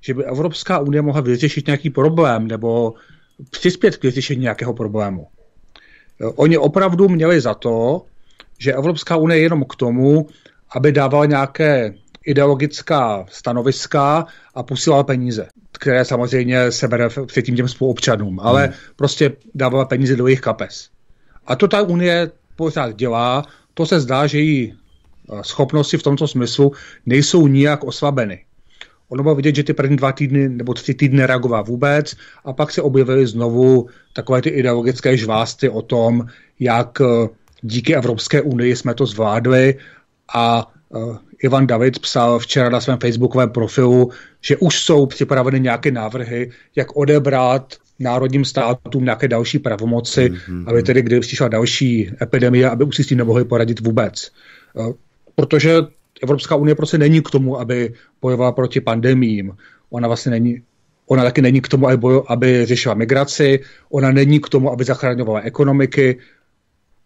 že by Evropská unie mohla vyřešit nějaký problém nebo přispět k vyřešení nějakého problému. Oni opravdu měli za to, že Evropská unie je jenom k tomu, aby dávala nějaké ideologická stanoviska a posílala peníze, které samozřejmě sebere předtím těm spoluobčanům, ale hmm. prostě dávala peníze do jejich kapes. A to ta Unie pořád dělá, to se zdá, že její eh, schopnosti v tomto smyslu nejsou nijak oslabeny. Ono bylo vidět, že ty první dva týdny nebo tři týdny reagová vůbec a pak se objevily znovu takové ty ideologické žvásty o tom, jak eh, díky Evropské unii jsme to zvládli a eh, Ivan David psal včera na svém facebookovém profilu, že už jsou připraveny nějaké návrhy, jak odebrat národním státům nějaké další pravomoci, mm-hmm. aby tedy, když přišla další epidemie, aby už si s tím nemohli poradit vůbec. Eh, protože Evropská unie prostě není k tomu, aby bojovala proti pandemím. Ona vlastně není, ona taky není k tomu, aby, bojo, aby řešila migraci, ona není k tomu, aby zachraňovala ekonomiky,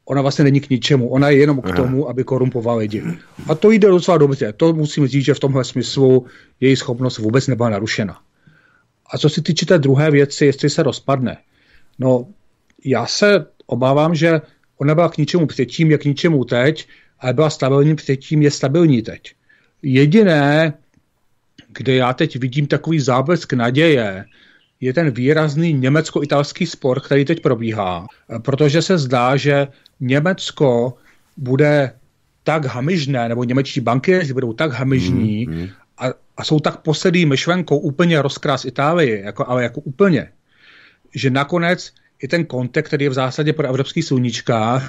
ona vlastně není k ničemu. Ona je jenom k Aha. tomu, aby korumpovala lidi. A to jde docela dobře. To musím říct, že v tomhle smyslu její schopnost vůbec nebyla narušena. A co se týče té druhé věci, jestli se rozpadne, no já se obávám, že ona byla k ničemu předtím, jak k ničemu teď, ale byla stabilní předtím, je stabilní teď. Jediné, kde já teď vidím takový záblesk naděje, je ten výrazný německo-italský spor, který teď probíhá, protože se zdá, že Německo bude tak hamižné, nebo němečtí bankéři budou tak hamižní mm-hmm. a, a jsou tak posedlí myšlenkou úplně rozkrás Itálii, jako, ale jako úplně, že nakonec i ten kontekst, který je v zásadě pro evropský sluníčka,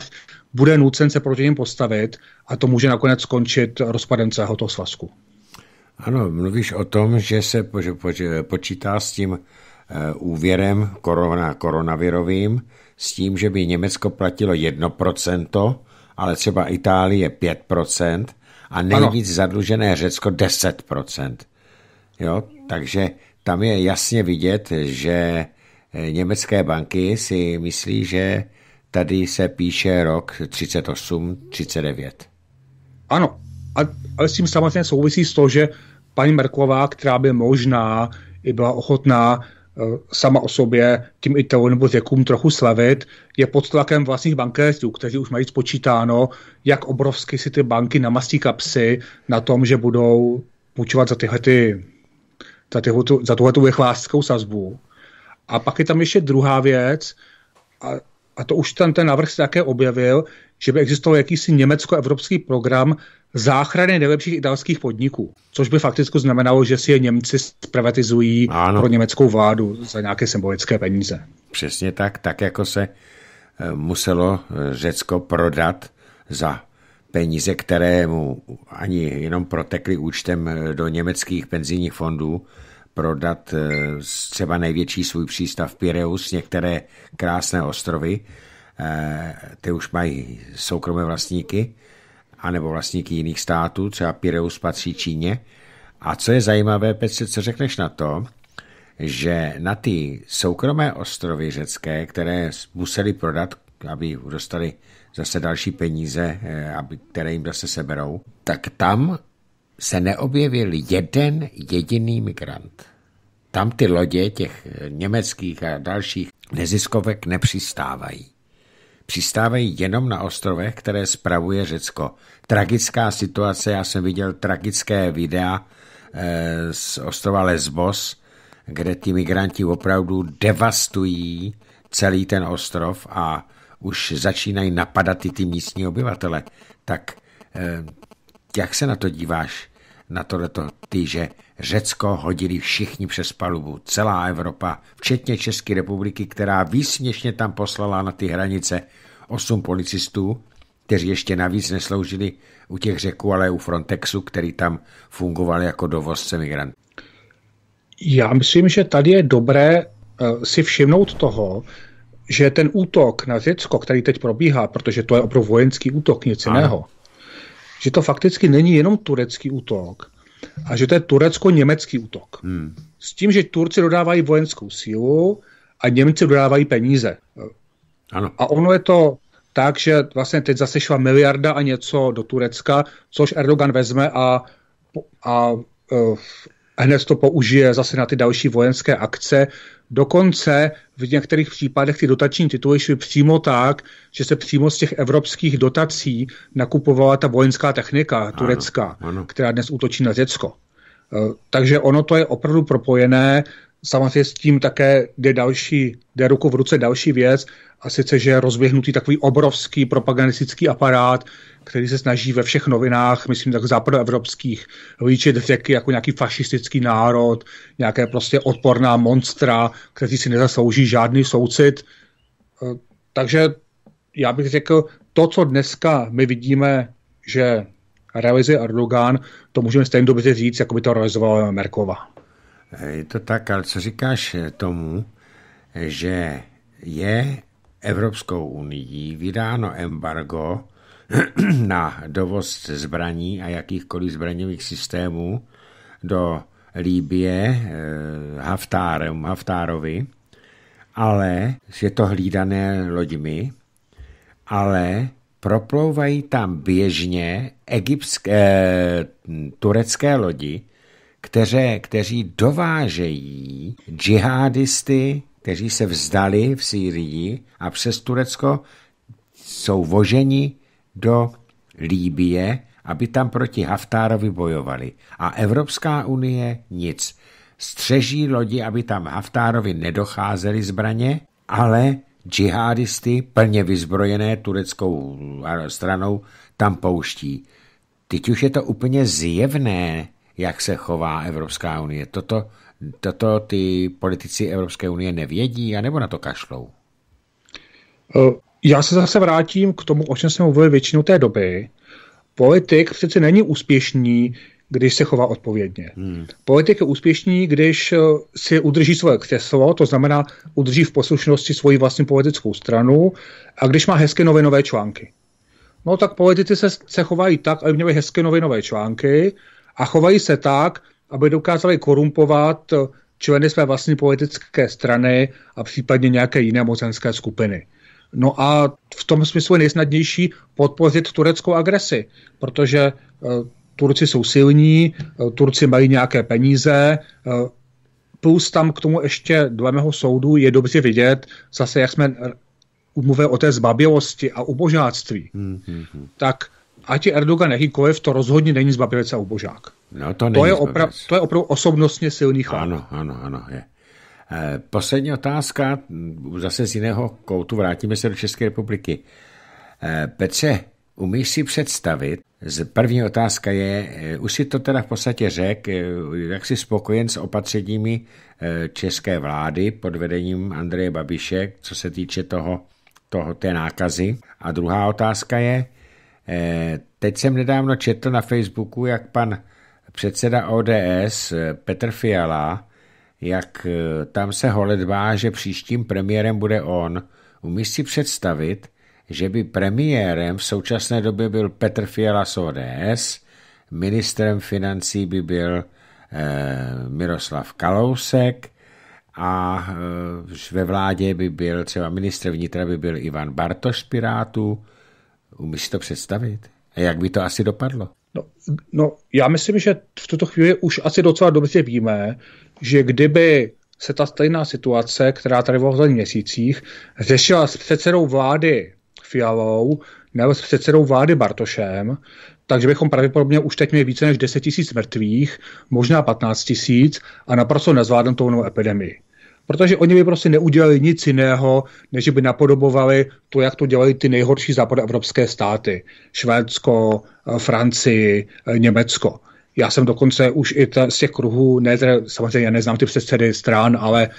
bude nucen se proti něm postavit a to může nakonec skončit rozpadem celého toho svazku. Ano, mluvíš o tom, že se po, po, počítá s tím e, úvěrem korona, koronavirovým, s tím, že by Německo platilo 1%, ale třeba Itálie 5% a nejvíc ano. zadlužené Řecko 10%. Jo? Takže tam je jasně vidět, že eh, německé banky si myslí, že tady se píše rok 38-39. Ano, a, ale s tím samozřejmě souvisí s to, že paní Merklová, která by možná i byla ochotná Eh, sama o sobě tím Italům nebo Řekům trochu slavit, je pod tlakem vlastních bankéřů, kteří už mají spočítáno, jak obrovsky si ty banky namastí kapsy na tom, že budou půjčovat za tyhle ty, za, tyhle, za tu jechvástskou sazbu. A pak je tam ještě druhá věc, a, a to už ten, ten návrh se také objevil, že by existoval jakýsi německo-evropský program záchrany nejlepších italských podniků, což by fakticky znamenalo, že si je Němci zprivatizují ano. pro německou vládu za nějaké symbolické peníze. Přesně tak, tak jako se eh, muselo eh, Řecko prodat za peníze, které mu ani jenom protekly účtem eh, do německých penzijních fondů, prodat třeba největší svůj přístav Pireus, některé krásné ostrovy, ty už mají soukromé vlastníky, anebo vlastníky jiných států, třeba Pireus patří Číně. A co je zajímavé, Petře, co řekneš na to, že na ty soukromé ostrovy řecké, které museli prodat, aby dostali zase další peníze, eh, aby, které jim zase seberou, tak tam se neobjevil jeden jediný migrant. Tam ty lodě těch eh, německých a dalších neziskovek nepřistávají. Přistávají jenom na ostrovech, které spravuje Řecko tragická situace. Já jsem viděl tragické videa eh, z ostrova Lesbos, kde ti migranti opravdu devastují celý ten ostrov a už začínají napadat i ty místní obyvatele. Tak eh, jak se na to díváš, na tohleto ty, že Řecko hodili všichni přes palubu, celá Evropa, včetně České republiky, která výsměšně tam poslala na ty hranice osm policistů, kteří ještě navíc nesloužili u těch řeků, ale u Frontexu, který tam fungoval jako dovozce migrantů. Já myslím, že tady je dobré eh, si všimnout toho, že ten útok na Řecko, který teď probíhá, protože to je opravdu vojenský útok, nic ano. jiného, že to fakticky není jenom turecký útok, a že to je turecko-německý útok. Hmm. S tím, že Turci dodávají vojenskou sílu a Němci dodávají peníze. Ano. A ono je to tak, že vlastně teď zase šla miliarda a něco do Turecka, což Erdogan vezme a, a a e, hned to použije zase na ty další vojenské akce. Dokonce v některých případech ty dotační tituly šly přímo tak, že se přímo z těch evropských dotací nakupovala ta vojenská technika ano, turecká, ano. která dnes útočí na Řecko. E, takže ono to je opravdu propojené. Samozřejmě s tím také jde další, jde ruku v ruce další věc, a sice, že je rozběhnutý takový obrovský propagandistický aparát, který se snaží ve všech novinách, myslím tak západoevropských, líčit řeky jako nějaký fašistický národ, nějaké prostě odporná monstra, kteří si nezaslouží žádný soucit. Eh, takže já bych řekl, to, co dneska my vidíme, že realizuje Erdogan, to můžeme stejně dobře říct, jako by to realizovala Merkova. Je to tak, ale co říkáš tomu, že je Evropskou unii vydáno embargo na dovoz zbraní a jakýchkoliv zbraňových systémů do Líbie eh, Haftárem, Haftárovi, ale je to hlídané loďmi, ale proplouvají tam běžně egyptské, eh, turecké lodi, které kteří dovážejí džihadisty kteří se vzdali v Sýrii a přes Turecko jsou voženi do Líbie, aby tam proti Haftárovi bojovali. A Evropská unie nic. Střeží lodi, aby tam Haftárovi nedocházely zbraně, ale džihadisty, plně vyzbrojené tureckou stranou, tam pouští. Teď už je to úplně zjevné, jak se chová Evropská unie. Toto toto ty politici Evropské unie nevědí, anebo na to kašlou? Eh, já se zase vrátím k tomu, o čem jsme mluvili většinu té doby. Politik přece není úspěšný, když se chová odpovědně. Hmm. Politik je úspěšný, když eh, si udrží svoje křeslo, to znamená udrží v poslušnosti svoji vlastní politickou stranu a když má hezké novinové články. No tak politici se, se chovají tak, aby měli hezké novinové články a chovají se tak, aby dokázali korumpovat členy své vlastní politické strany a případně nějaké jiné mocenské skupiny. No a v tom smyslu je nejsnadnější podpořit tureckou agresi, protože eh, Turci jsou silní, eh, Turci mají nějaké peníze, eh, plus tam k tomu ještě dle mého soudu je dobře vidět, zase jak jsme mluvili o té zbabilosti a ubožáctví, mm-hmm. tak ať je Erdogan jakýkoliv, to rozhodně není zbabělec a ubožák. No, to, to, je opra- to je opravdu osobnostně silný chlap. Ano, ano, ano, je. E, poslední otázka, hm, zase z jiného koutu, vrátíme se do České republiky. E, Petře, umíš si představit, z první otázka je, eh, už si to teda v podstatě řek, jak jsi spokojen s opatřeními české vlády pod vedením Andreje Babiše, co se týče toho, toho té nákazy. A druhá otázka je, Eh, teď jsem nedávno četl na Facebooku, jak pan předseda ODS eh, Petr Fiala, jak eh, tam se holedbá, že příštím premiérem bude on. Umíš si představit, že by premiérem v současné době byl Petr Fiala z ODS, ministrem financí by byl Miroslav Kalousek a ve vládě by byl třeba ministr vnitra by byl Ivan Bartoš z Pirátů, Umíš si to představit? A jak by to asi dopadlo? No, no, já myslím, že v tuto chvíli už asi docela dobře víme, že kdyby se ta stejná situace, která tady v v měsících, řešila s předsedou vlády Fialou nebo s předsedou vlády Bartošem, takže bychom pravděpodobně už teď měli více než 10 tisíc mrtvých, možná 15 tisíc a naprosto nezvládnutou novou epidemii protože oni by prostě neudělali nic jiného, než by napodobovali to, jak to dělají ty nejhorší západoevropské státy. Švédsko, eh, Francii, eh, Německo. Já jsem dokonce už i ta, z těch kruhů, ne, teda, samozřejmě já neznám ty předsedy stran, ale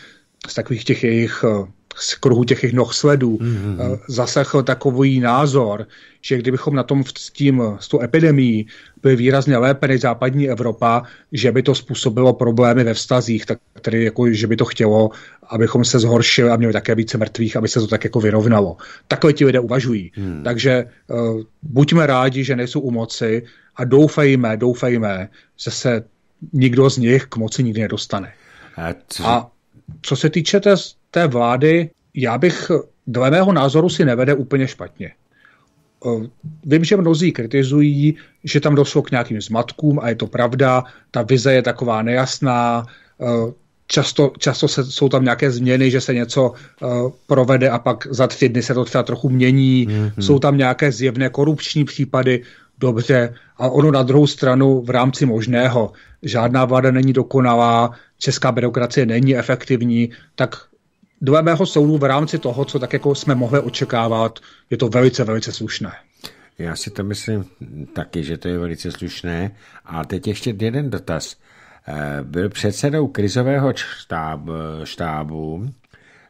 z takových těch jejich eh, z kruhu těch jejich sledů, mm-hmm. Mhm. Eh, zasechl takový názor, že kdybychom na tom s, tím, s tou epidemií byli výrazně lépe než západní Evropa, že by to způsobilo problémy ve vztazích, tak tedy jako, že by to chtělo, abychom se zhoršili a měli také více mrtvých, aby se to tak jako vyrovnalo. Takhle ti lidé uvažují. Hmm. Takže uh, buďme rádi, že nejsou u moci a doufejme, doufejme, že se nikdo z nich k moci nikdy nedostane. A co, a co se týče té té vlády, já bych dle mého názoru si nevede úplně špatně. Vím, že mnozí kritizují, že tam došlo k nějakým zmatkům a je to pravda, ta vize je taková nejasná, často, často se, jsou tam nějaké změny, že se něco provede a pak za tři dny se to třeba trochu mění, mm-hmm. jsou tam nějaké zjevné korupční případy, dobře, a ono na druhou stranu v rámci možného, žádná vláda není dokonalá, česká byrokracie není efektivní, tak dle mého soudu v rámci toho, co tak jako jsme mohli očekávat, je to velice, velice slušné. Já si to myslím taky, že to je velice slušné. A teď ještě jeden dotaz. Eh, byl předsedou krizového štáb, štábu,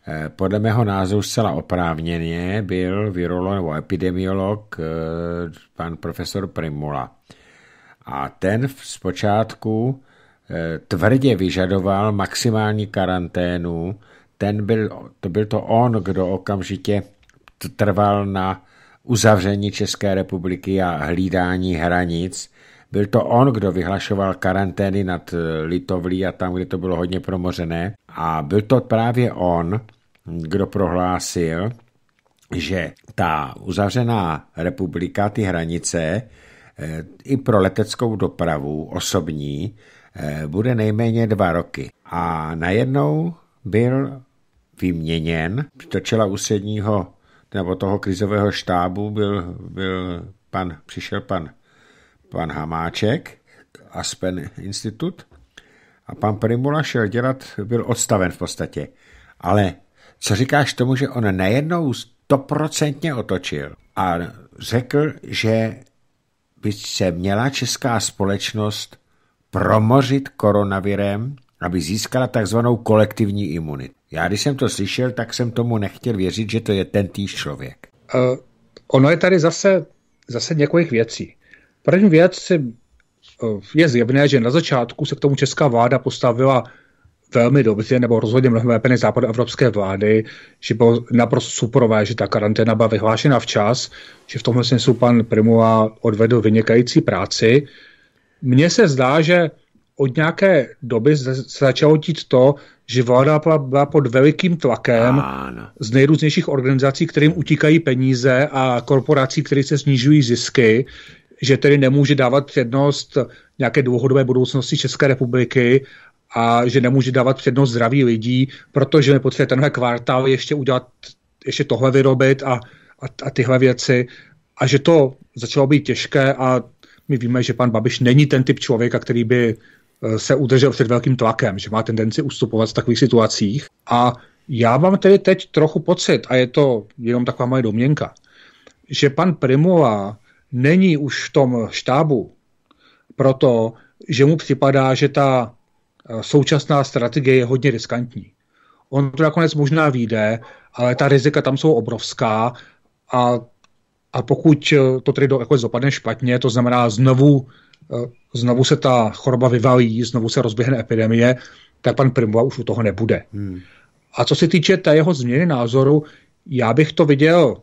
eh, podle mého názoru zcela oprávněně byl virolog nebo epidemiolog eh, pan profesor Primula. A ten zpočátku tvrdě vyžadoval maximální karanténu ten byl, to byl to on, kdo okamžitě trval na uzavření České republiky a hlídání hranic. Byl to on, kdo vyhlašoval karantény nad eh, Litovlí a tam, kde to bylo hodně promořené. A byl to právě on, kdo prohlásil, že ta uzavřená republika, ty hranice, eh, i pro leteckou dopravu osobní, eh, bude nejméně dva roky. A najednou byl vyměněn. Do čela ústředního nebo toho krizového štábu byl, byl pan, přišel pan, pan Hamáček, Aspen Institut a pan Primula šel dělat, byl odstaven v podstatě. Ale co říkáš tomu, že on najednou stoprocentně otočil a řekl, že by se měla česká společnost promořit koronavirem aby získala takzvanou kolektivní imunitu. Já když jsem to slyšel, tak jsem tomu nechtěl věřit, že to je ten týž člověk. Uh, ono je tady zase, zase několik věcí. První věc eh, je zjevné, že na začátku se k tomu česká vláda postavila velmi dobře, nebo rozhodně mnohem lépe než západoevropské vlády, že bylo naprosto superové, že ta karanténa byla vyhlášena včas, že v tomhle smyslu pan Primula odvedl vynikající práci. Mně se zdá, že od nějaké doby začalo tít to, že vláda byla pod velikým tlakem ano. z nejrůznějších organizací, kterým utíkají peníze a korporací, které se snižují zisky, že tedy nemůže dávat přednost nějaké dlouhodobé budoucnosti České republiky a že nemůže dávat přednost zdraví lidí, protože mi potřebuje tenhle kvartál ještě udělat, ještě tohle vyrobit a, a, a tyhle věci. A že to začalo být těžké a my víme, že pan Babiš není ten typ člověka, který by Eh, se udržel před velkým tlakem, že má tendenci ustupovat v takových situacích. A já mám tedy teď trochu pocit, a je to jenom taková moje domněnka, že pan Primula není už v tom štábu, proto, že mu připadá, že ta eh, současná strategie je hodně riskantní. On to nakonec možná vyjde, ale ta rizika tam jsou obrovská a, a pokud to tedy do, jako zopadne špatně, to znamená znovu Eh, znovu se ta choroba vyvalí, znovu se rozběhne epidemie, tak pan Primula už u toho nebude. Hmm. A co se týče té jeho změny názoru, já bych to viděl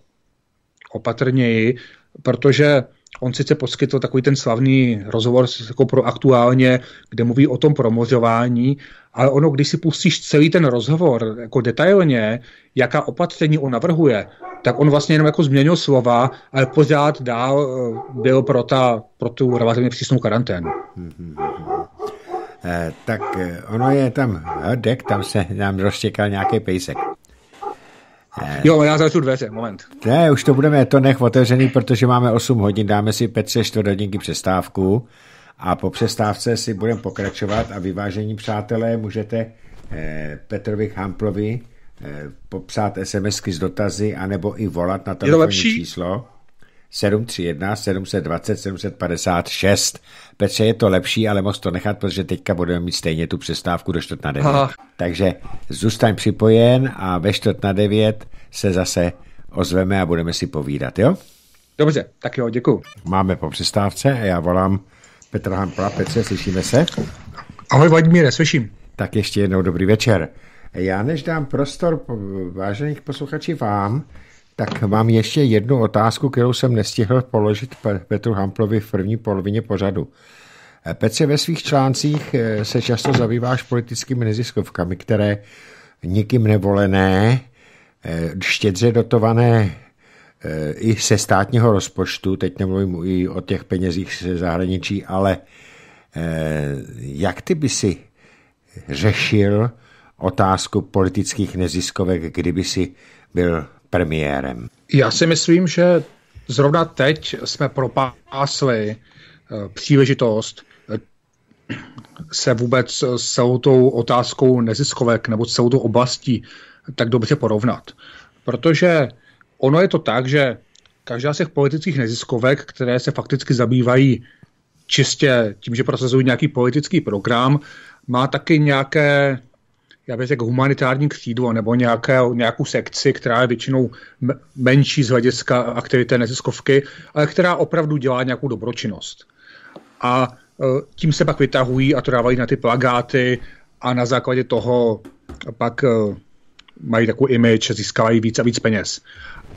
opatrněji, protože On sice poskytl takový ten slavný rozhovor jako pro aktuálně, kde mluví o tom promořování, ale ono, když si pustíš celý ten rozhovor jako detailně, jaká opatření on navrhuje, tak on vlastně jenom jako změnil slova, ale pořád dál eh, byl pro, ta, pro tu relativně přísnou karanténu. Mm-hmm. Eh, tak eh, ono je tam, eh, dek, tam se nám roztěkal nějaký pejsek. Ne. Jo, já zavřu dveře, moment. Ne, už to budeme, to nech otevřený, protože máme 8 hodin, dáme si 5-4 hodinky přestávku a po přestávce si budeme pokračovat a vyvážení přátelé můžete eh, Petrovi Hamplovi eh, popsat SMSky z dotazy anebo i volat na telefonní číslo 731 720 756. Petře, je to lepší, ale moc to nechat, protože teďka budeme mít stejně tu přestávku do čtvrt na 9. Aha. Takže zůstaň připojen a ve čtvrt na 9 se zase ozveme a budeme si povídat, jo? Dobře, tak jo, děkuji. Máme po přestávce a já volám Petra Hanpla. Petře, slyšíme se? Ahoj Vladimíre, slyším. Tak ještě jednou dobrý večer. Já než dám prostor vážených posluchači vám, tak mám ještě jednu otázku, kterou jsem nestihl položit Petru Hamplovi v první polovině pořadu. Petře, ve svých článcích eh, se často zabýváš politickými neziskovkami, které nikým nevolené, eh, štědře dotované eh, i se státního rozpočtu, teď nemluvím i o těch penězích ze zahraničí, ale jak ty by si řešil otázku politických neziskovek, kdyby si byl premiérem? Já si myslím, že zrovna teď jsme propásli eh, příležitost eh, se vůbec s celou tou otázkou neziskovek nebo celou tou oblastí tak dobře porovnat. Protože ono je to tak, že každá z těch politických neziskovek, které se fakticky zabývají čistě tím, že prosazují nějaký politický program, má taky nějaké já bych řekl, humanitární křídlo nebo nějaké, nějakou sekci, která je většinou menší z hlediska aktivity neziskovky, ale která opravdu dělá nějakou dobročinnost. A e, tím se pak vytahují a to dávají na ty plagáty a na základě toho pak e, mají takovou image, získávají víc a víc peněz.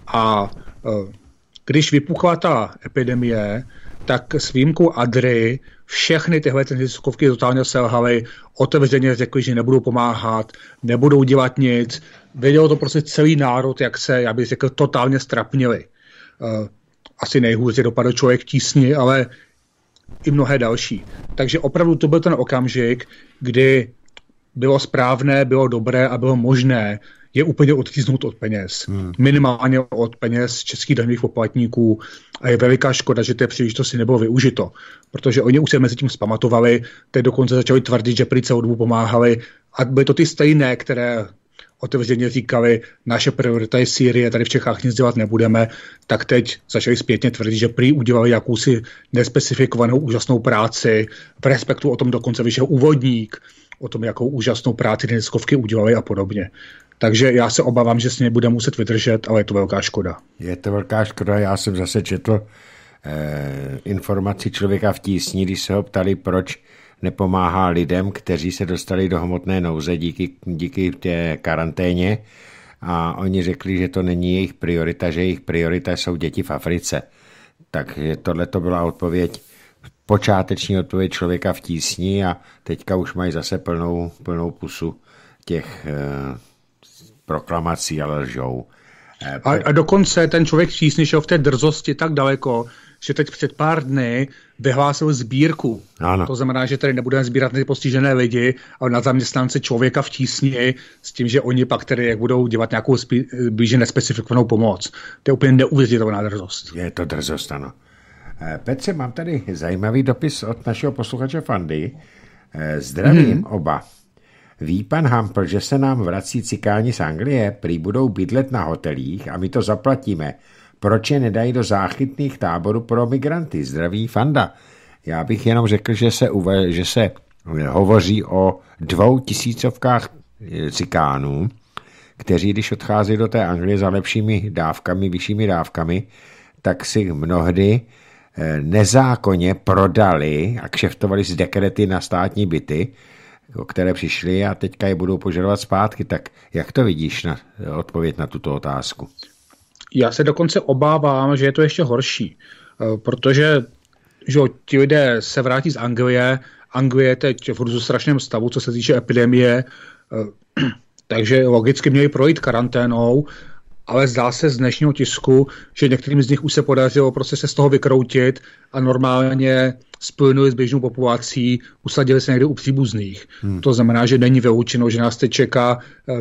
A e, když vypukla ta epidemie, tak s výjimkou Adry všechny tyhle neziskovky totálně selhaly, otevřeně řekli, že nebudou pomáhat, nebudou dělat nic. Vědělo to prostě celý národ, jak se, já bych řekl, totálně strapnili. Eh, asi nejhůře dopadl člověk tísni, ale i mnohé další. Takže opravdu to byl ten okamžik, kdy bylo správné, bylo dobré a bylo možné je úplně odříznout od peněz. Hmm. Minimálně od peněz českých daňových poplatníků a je veliká škoda, že té příležitosti nebylo využito, protože oni už se mezi tím zpamatovali, teď dokonce začali tvrdit, že prý celou dobu pomáhali a byly to ty stejné, které otevřeně říkali, naše priorita je Sýrie, tady v Čechách nic dělat nebudeme, tak teď začali zpětně tvrdit, že prý udělali jakousi nespecifikovanou úžasnou práci, v respektu o tom dokonce vyšel úvodník, o tom, jakou úžasnou práci neziskovky udělali a podobně. Takže já se obávám, že s ní bude muset vydržet, ale je to velká škoda. Je to velká škoda, já jsem zase četl eh, informaci člověka v tísni, když se ho ptali, proč nepomáhá lidem, kteří se dostali do hmotné nouze díky, díky té karanténě a oni řekli, že to není jejich priorita, že jejich priorita jsou děti v Africe. Takže tohle to byla odpověď, počáteční odpověď člověka v tísni a teďka už mají zase plnou, plnou pusu těch eh, proklamací, ale lžou. Eh, a, a dokonce ten člověk Čísny šel v té drzosti tak daleko, že teď před pár dny vyhlásil sbírku. Ano. To znamená, že tady nebudeme sbírat nepostižené lidi, ale na zaměstnance člověka v tísni s tím, že oni pak tedy jak budou dělat nějakou blíže nespecifikovanou pomoc. To je úplně neuvěřitelná drzost. Je to drzost, ano. Eh, Petře, mám tady zajímavý dopis od našeho posluchače Fandy. Eh, zdravím hmm. oba. Ví pan Hampel, že se nám vrací cikáni z Anglie, prý budou bydlet na hotelích a my to zaplatíme. Proč je nedají do záchytných táborů pro migranty? Zdraví Fanda. Já bych jenom řekl, že se, uve, že se eh, hovoří o dvou tisícovkách eh, cikánů, kteří, když odchází do té Anglie za lepšími dávkami, vyššími dávkami, tak si mnohdy eh, nezákonně prodali a kšeftovali z dekrety na státní byty, jo, které přišly a teďka je budou požadovat zpátky. Tak jak to vidíš na odpověď na tuto otázku? Já se dokonce obávám, že je to ještě horší, eh, protože že ti lidé se vrátí z Anglie, Anglie je teď v strašném stavu, co se týče epidemie, eh, takže logicky měli projít karanténou, ale zdá se z dnešního tisku, že některým z nich už se podařilo prostě se z toho vykroutit a normálně splnuli s běžnou populací, usadili se někde u příbuzných. Hmm. To znamená, že není vyloučeno, že nás teď čeká eh,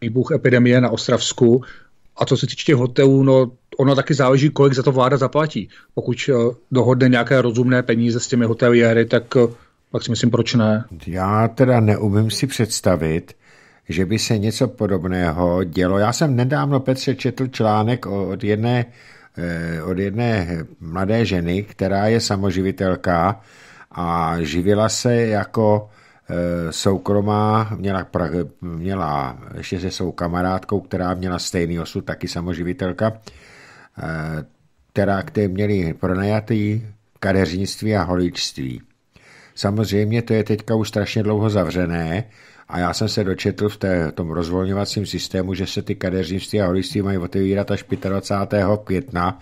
výbuch epidemie na Ostravsku. A co se týče těch hotelů, no ono taky záleží, kolik za to vláda zaplatí. Pokud eh, dohodne nějaké rozumné peníze s těmi hoteliéry, tak pak eh, si myslím, proč ne. Já teda neumím si představit, že by se něco podobného dělo. Já jsem nedávno, Petře, četl článek od jedné, eh, od jedné mladé ženy, která je samoživitelka a živila se jako eh, soukromá, měla, měla ještě se svou kamarádkou, která měla stejný osud, taky samoživitelka, eh, která, které měly pronajatý kadeřnictví a holičství. Samozřejmě to je teďka už strašně dlouho zavřené, a já jsem se dočetl v té, tom rozvolňovacím systému, že se ty kadeřnictví a holiství mají otevírat až 25. května.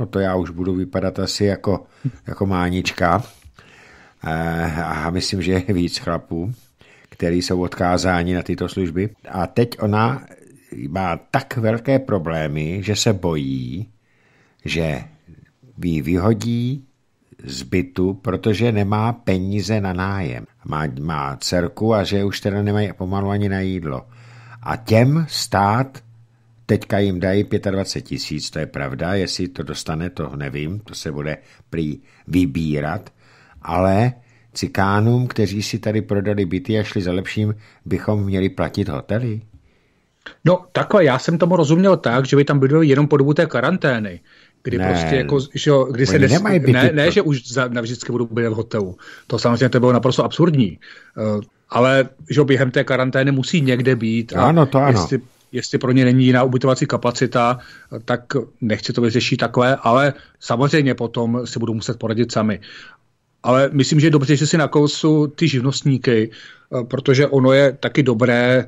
No to já už budu vypadat asi jako, jako mánička. Eh, a myslím, že je víc chlapů, který jsou odkázáni na tyto služby. A teď ona má tak velké problémy, že se bojí, že ji vyhodí z bytu, protože nemá peníze na nájem má, má dcerku a že už teda nemají pomalu ani na jídlo. A těm stát Teďka jim dají 25 tisíc, to je pravda, jestli to dostane, to nevím, to se bude prý vybírat, ale cikánům, kteří si tady prodali byty a šli za lepším, bychom měli platit hotely. No takhle, já jsem tomu rozuměl tak, že by tam byli jenom po dobu té karantény kdy ne. prostě jako, že jo, kdy se nes... ne, ne, ne, že už za, vždycky budou být v hotelu. To samozřejmě to bylo naprosto absurdní. Uh, ale že během té karantény musí někde být. A ano, to ano. Jestli, jestli pro ně není jiná ubytovací kapacita, tak nechci to vyřešit takové, ale samozřejmě potom si budou muset poradit sami. Ale myslím, že je dobře, že si na kousu ty živnostníky, eh, protože ono je taky dobré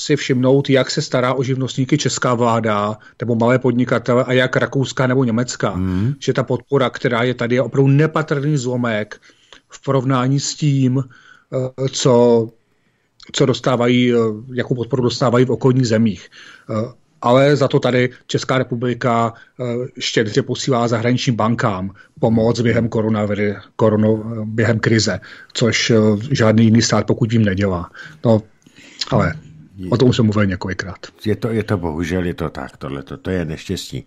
si všimnout, jak se stará o živnostníky česká vláda nebo malé podnikatele a jak rakouská nebo německá. Mm. Že ta podpora, která je tady, je opravdu nepatrný zlomek v porovnání s tím, eh, co, co dostávají, eh, jakou podporu dostávají v okolních zemích. Eh, ale za to tady Česká republika štědře posílá zahraničním bankám pomoc během, koronaviry, korono, během krize, což žádný jiný stát, pokud jim nedělá. No, ale O tom jsem mluvil několikrát. Je to, je to bohužel, je to tak, tohle to je neštěstí.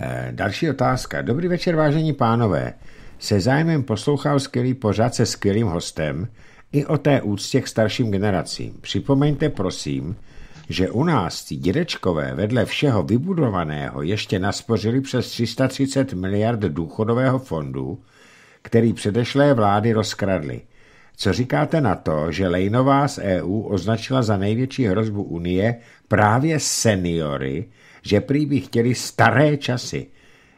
E, další otázka. Dobrý večer, vážení pánové. Se zájmem poslouchal skvělý pořad se skvělým hostem i o té úctě k starším generacím. Připomeňte, prosím, že u nás ti dědečkové vedle všeho vybudovaného ještě naspořili přes 330 miliard důchodového fondu, který předešlé vlády rozkradly. Co říkáte na to, že Lejnová z EU označila za největší hrozbu Unie právě seniory, že prý by chtěli staré časy?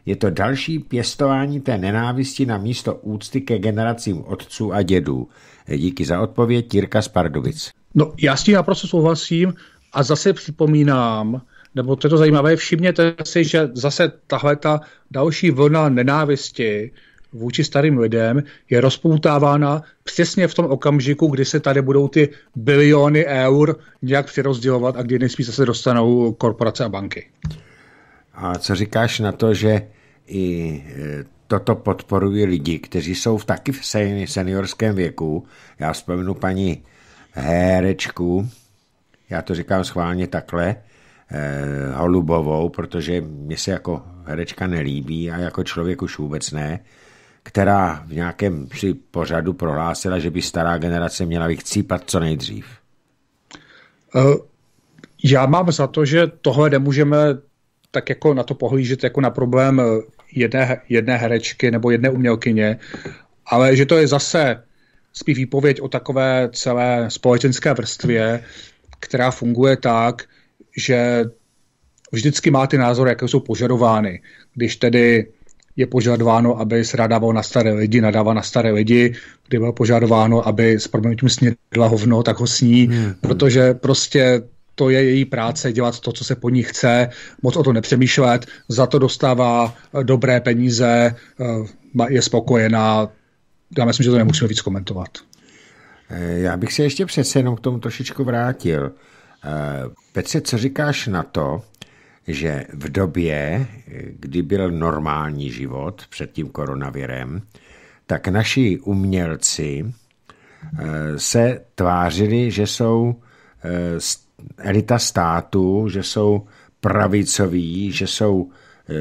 Je to další pěstování té nenávisti na místo úcty ke generacím otců a dědů. Díky za odpověď, Jirka Spardovic. No, já s tím naprosto souhlasím a zase připomínám, nebo to je to zajímavé, všimněte si, že zase tahle ta další vlna nenávisti vůči starým lidem je rozpoutávána přesně v tom okamžiku, kdy se tady budou ty biliony eur nějak přirozdělovat a kdy nejspíš se dostanou korporace a banky. A co říkáš na to, že i e, toto podporují lidi, kteří jsou v taky v seniorském věku. Já vzpomínu paní Hérečku, já to říkám schválně takhle, eh, Holubovou, protože mě se jako herečka nelíbí a jako člověk už vůbec ne která v nějakém při pořadu prohlásila, že by stará generace měla vychcípat co nejdřív? Eh, já mám za to, že tohle nemůžeme tak jako na to pohlížet jako na problém eh, jedné, jedné herečky nebo jedné umělkyně, ale že to je zase spíš výpověď o takové celé společenské vrstvě, která funguje tak, že vždycky má ty názory, jaké jsou požadovány. Když tedy je požadováno, aby se nadával na staré lidi, nadává na staré lidi, kdy bylo požadováno, aby s proměnutím snědla hovno, tak ho sní, hmm. protože prostě to je její práce dělat to, co se po ní chce, moc o to nepřemýšlet, za to dostává eh, dobré peníze, eh, je spokojená. Já myslím, že to nemusíme víc komentovat. Eh, já bych se ještě přece jenom k tomu trošičku vrátil. Petře, co říkáš na to, že v době, kdy byl normální život před tím koronavirem, tak naši umělci eh, se tvářili, že jsou eh, elita státu, že jsou pravicoví, že jsou eh,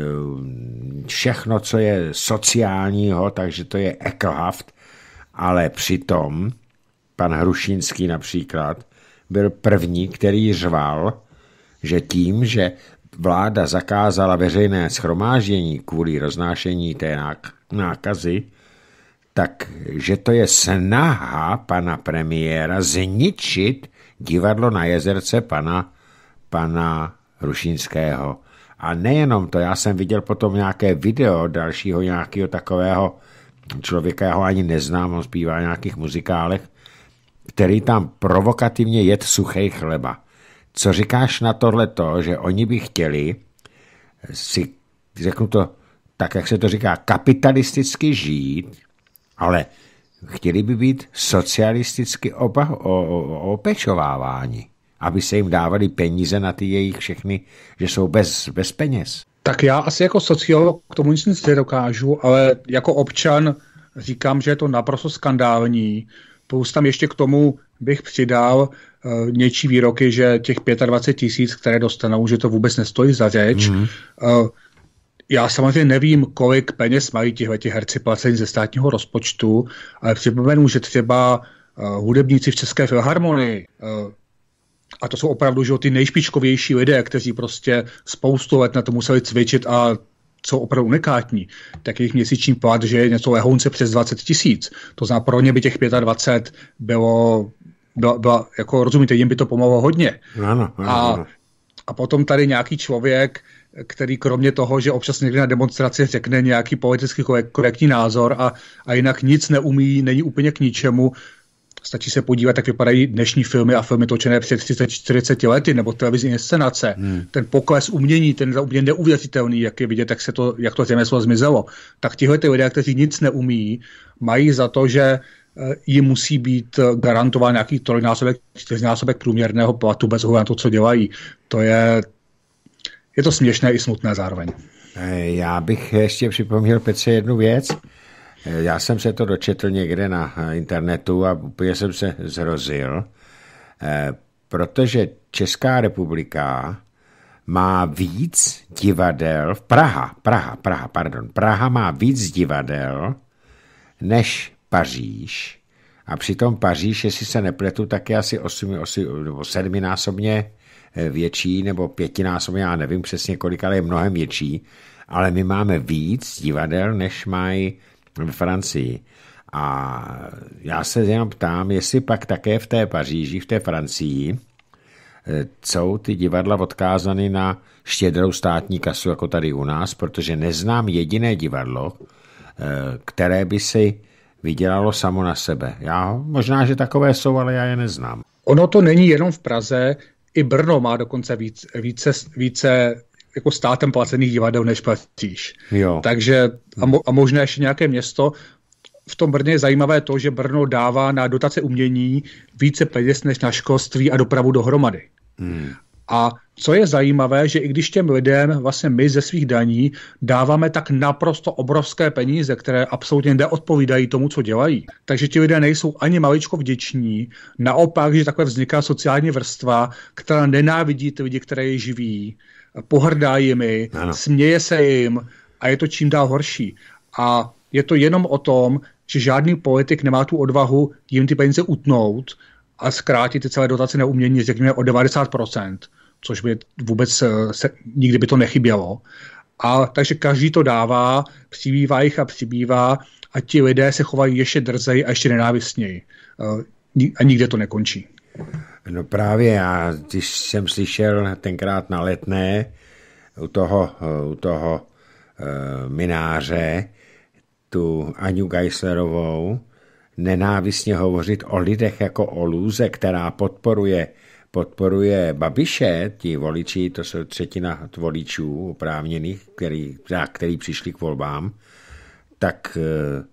všechno, co je sociálního, takže to je ekohaft, ale přitom pan Hrušinský například byl první, který řval, že tím, že vláda zakázala veřejné schromáždění kvůli roznášení té nákazy, tak že to je snaha pana premiéra zničit divadlo na jezerce pana, pana Rušínského. A nejenom to, já jsem viděl potom nějaké video dalšího nějakého takového člověka, já ho ani neznám, on zpívá nějakých muzikálech, který tam provokativně jed suchej chleba. Co říkáš na tohle to, že oni by chtěli si, řeknu to tak, jak se to říká, kapitalisticky žít, ale chtěli by být socialisticky opa- opečováváni, aby se jim dávali peníze na ty jejich všechny, že jsou bez, bez peněz. Tak já asi jako sociolog k tomu nic nedokážu, ale jako občan říkám, že je to naprosto skandální. Plus tam ještě k tomu bych přidal, Eh, něčí výroky, že těch 25 tisíc, které dostanou, že to vůbec nestojí za řeč. Mm. Já samozřejmě nevím, kolik peněz mají tihle ti herci placení ze státního rozpočtu, ale připomenu, že třeba eh, hudebníci v České filharmonii a to jsou opravdu že, ty nejšpičkovější lidé, kteří prostě spoustu let na to museli cvičit a jsou opravdu unikátní, tak jejich měsíční plat, že je něco lehounce přes 20 tisíc. To znamená, pro ně by těch 25 bylo byla, byla jako rozumíte, jim by to pomohlo hodně. Ano, ano, a, a potom tady nějaký člověk, který kromě toho, že občas někdy na demonstraci řekne nějaký politicky korektní názor a, a jinak nic neumí, není úplně k ničemu, stačí se podívat, jak vypadají dnešní filmy a filmy točené před 30-40 lety, nebo televizní inscenace. Hmm. Ten pokles umění, ten úplně neuvěřitelný, jak je vidět, jak, se to, jak to řemeslo zmizelo. Tak tihle ty lidé, kteří nic neumí, mají za to, že ji musí být eh, garantován nějaký trojnásobek, čtyřnásobek průměrného platu bez ohledu na to, co dělají. To je, je to směšné i smutné zároveň. Eh, já bych ještě připomněl Petře jednu věc. Eh, já jsem se to dočetl někde na internetu a úplně jsem se zrozil, protože Česká republika má víc divadel, Praha, Praha, Praha, pardon, Praha má víc divadel než Paříž. A přitom Paříž, jestli se nepletu, tak je asi 8, 8, nebo sedminásobně eh, větší, nebo pětinásobně, já nevím přesně kolik, ale je mnohem větší. Ale my máme víc divadel, než mají v Francii. A já se jenom ptám, jestli pak také v té Paříži, v té Francii, eh, jsou ty divadla odkázány na štědrou státní kasu, jako tady u nás, protože neznám jediné divadlo, eh, které by si vydělalo samo na sebe. Já možná, že takové jsou, ale já je neznám. Ono to není jenom v Praze, i Brno má dokonce víc, více, více jako státem placených divadel než platíš. Jo. Takže a, mo, a možná ještě nějaké město. V tom Brně je zajímavé to, že Brno dává na dotace umění více peněz než na školství a dopravu dohromady. Hmm. A co je zajímavé, že i když těm lidem vlastně my ze svých daní dáváme tak naprosto obrovské peníze, které absolutně neodpovídají tomu, co dělají, takže ti lidé nejsou ani maličko vděční, naopak, že takhle vzniká sociální vrstva, která nenávidí ty lidi, které je živí, pohrdá jimi, ano. směje se jim a je to čím dál horší. A je to jenom o tom, že žádný politik nemá tu odvahu jim ty peníze utnout a zkrátit ty celé dotace na umění, řekněme, o 90 což by vůbec eh, se, nikdy by to nechybělo. A takže každý to dává, přibývá jich a přibývá a ti lidé se chovají ještě drzeji a ještě nenávistněji. Eh, a nikde to nekončí. No právě já, když jsem slyšel tenkrát na letné u toho, eh, u toho uh, mináře tu Aňu Geislerovou nenávistně hovořit o lidech jako o lůze, která podporuje podporuje Babiše, ti voliči, to jsou třetina voličů oprávněných, který, který přišli k volbám, tak eh,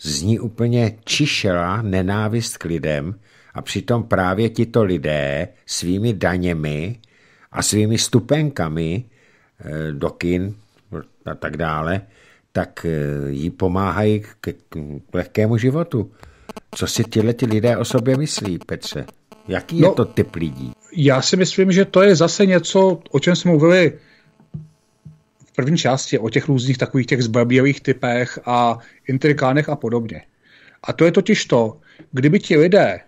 z ní úplně čišela nenávist k lidem a přitom právě tito lidé svými daněmi a svými stupenkami eh, do kin a tak dále, tak eh, jí pomáhají k, k lehkému životu. Co si tyhle ty lidé o sobě myslí, Petře? Jaký no, je to typ lidí? Já si myslím, že to je zase něco, o čem jsme mluvili v první části, o těch různých takových těch zbabělých typech a intrikánech a podobně. A to je totiž to, kdyby ti lidé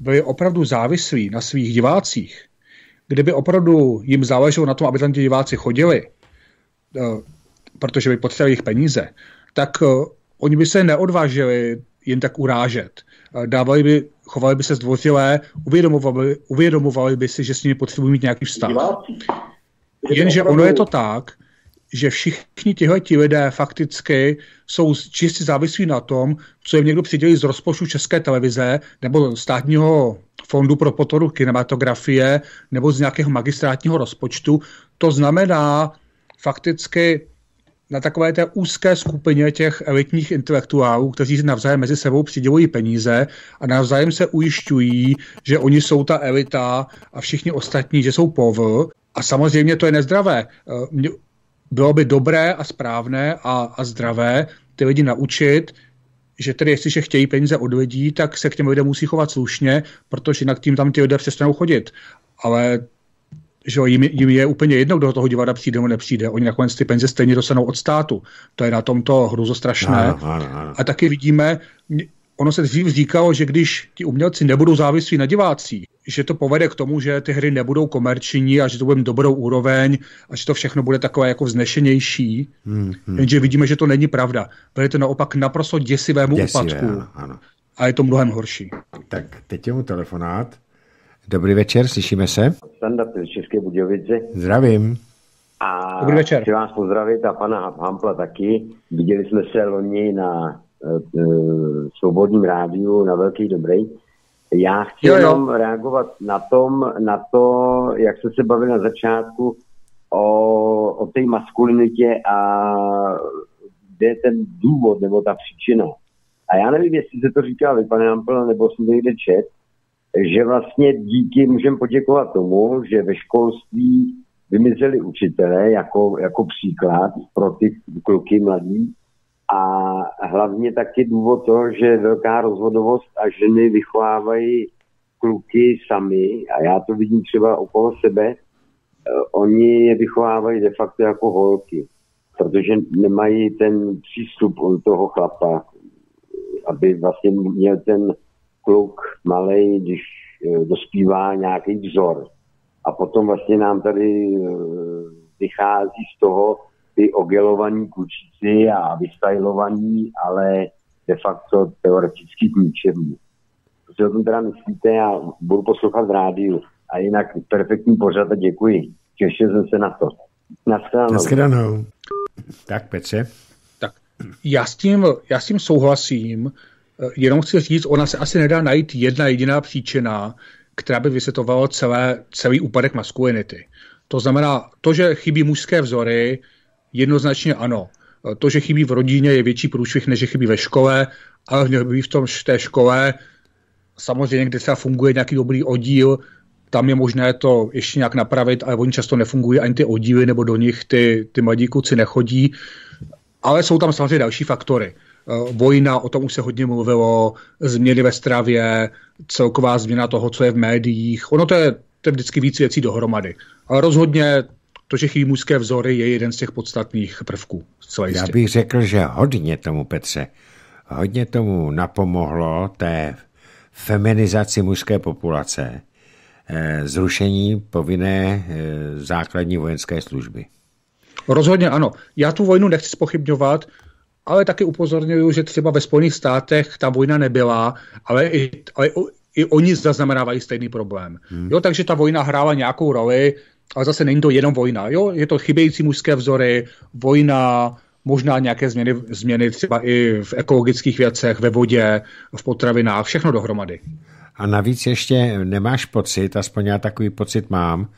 byli opravdu závislí na svých divácích, kdyby opravdu jim záleželo na tom, aby tam ti diváci chodili, eh, protože by potřebovali jejich peníze, tak eh, oni by se neodvážili jen tak urážet. Eh, dávali by chovali by se zdvořilé, uvědomovali, uvědomovali by si, že s nimi potřebují mít nějaký vztah. Jenže ono je to tak, že všichni tihle ti lidé fakticky jsou čistě závislí na tom, co jim někdo přidělí z rozpočtu České televize nebo státního fondu pro potoru kinematografie nebo z nějakého magistrátního rozpočtu. To znamená fakticky na takové té úzké skupině těch elitních intelektuálů, kteří si navzájem mezi sebou přidělují peníze a navzájem se ujišťují, že oni jsou ta elita a všichni ostatní, že jsou povl. A samozřejmě to je nezdravé. E, bylo by dobré a správné a, a zdravé ty lidi naučit, že tedy jestliže chtějí peníze od lidí, tak se k těm lidem musí chovat slušně, protože jinak tím tam ty lidé přestanou chodit. Ale že jim, jim je úplně jedno, kdo do toho divadla přijde nebo nepřijde. Oni nakonec ty peníze stejně dostanou od státu. To je na tomto hruzostrašné. No, no, no. A taky vidíme, ono se dřív říkalo, že když ti umělci nebudou závislí na divácích, že to povede k tomu, že ty hry nebudou komerční a že to bude dobrou úroveň a že to všechno bude takové jako vznešenější. Hmm, hmm. Jenže vidíme, že to není pravda. Vede to naopak naprosto děsivému úpadku. A je to mnohem horší. Tak teď je mu telefonát. Dobrý večer, slyšíme se. Standard České Budějovice. Zdravím. A Dobrý večer. chci vás pozdravit a pana Hampla taky. Viděli jsme se loni na e, Svobodním rádiu, na Velký dobrý. Já chci jo, jo. jenom reagovat na, tom, na to, jak jste se bavili na začátku o, o té maskulinitě a kde je ten důvod nebo ta příčina. A já nevím, jestli se to říká vy, pane Hampla nebo jsem to někde čet, že vlastně díky můžeme poděkovat tomu, že ve školství vymizeli učitelé jako, jako příklad pro ty kluky mladí a hlavně taky důvod toho, že velká rozhodovost a ženy vychovávají kluky sami a já to vidím třeba okolo sebe, eh, oni je vychovávají de facto jako holky, protože nemají ten přístup od toho chlapa, aby vlastně měl ten kluk malý, když eh, dospívá nějaký vzor. A potom vlastně nám tady eh, vychází z toho ty ogelovaní kučici a vystajlovaní, ale de facto teoreticky k ničemu. Co si o tom teda myslíte, já budu poslouchat v rádiu. A jinak perfektní pořad a děkuji. Těšil jsem se na to. Naschledanou. Naschledanou. Tak Petře. Tak já s tím, já s tím souhlasím. Eh, jenom chci říct, ona se asi nedá najít jedna jediná příčina, která by vysvětlovala celé, celý úpadek maskulinity. To znamená, to, že chybí mužské vzory, jednoznačně ano. Eh, to, že chybí v rodině, je větší průšvih, než že chybí ve škole, ale měl by v tom v té škole, samozřejmě, kde třeba funguje nějaký dobrý oddíl, tam je možné to ještě nějak napravit, ale oni často nefungují ani ty oddíly, nebo do nich ty, ty mladí kluci nechodí. Ale jsou tam samozřejmě další faktory. Eh, vojna, o tom už se hodně mluvilo, změny ve stravě, celková změna toho, co je v médiích. Ono to je, to je vždycky víc věcí dohromady. Ale rozhodně to, že chybí mužské vzory, je jeden z těch podstatných prvků. Já bych řekl, že hodně tomu, Petře, hodně tomu napomohlo té feminizaci mužské populace, eh, zrušení povinné eh, základní vojenské služby. Rozhodně ano. Já tu vojnu nechci spochybňovat, ale taky upozorňuju, že třeba ve Spojených státech ta vojna nebyla, ale i, ale i oni zaznamenávají stejný problém. Hmm. Jo, takže ta vojna hrála nějakou roli, ale zase není to jenom vojna. Jo, je to chybějící mužské vzory, vojna, možná nějaké změny, změny třeba i v ekologických věcech, ve vodě, v potravinách, všechno dohromady. A navíc ještě nemáš pocit, aspoň já takový pocit mám,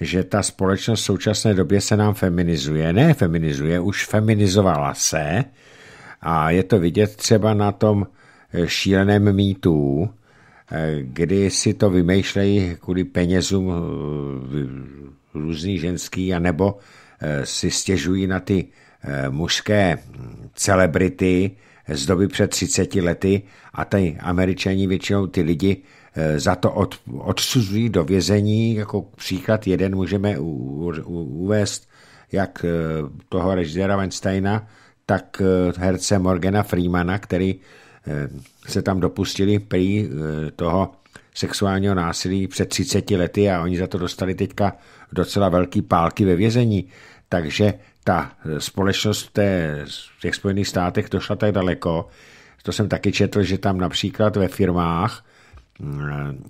že ta společnost v současné době se nám feminizuje. Ne feminizuje, už feminizovala se a je to vidět třeba na tom eh, šíleném mýtu, eh, kdy si to vymýšlejí kvůli penězům eh, různý ženský, anebo si stěžují na ty mužské hm, celebrity z doby před 30 lety a ty američani většinou ty lidi Eh, za to od, odsuzují do vězení. Jako příklad jeden můžeme u, u, uvést, jak eh, toho režiséra Weinsteina, tak eh, herce Morgana Freemana, který se tam dopustili prý toho sexuálního násilí před 30 lety a oni za to dostali teďka docela velký pálky ve vězení. Takže ta společnost té, v těch Spojených státech došla tak daleko, to jsem taky četl, že tam například ve firmách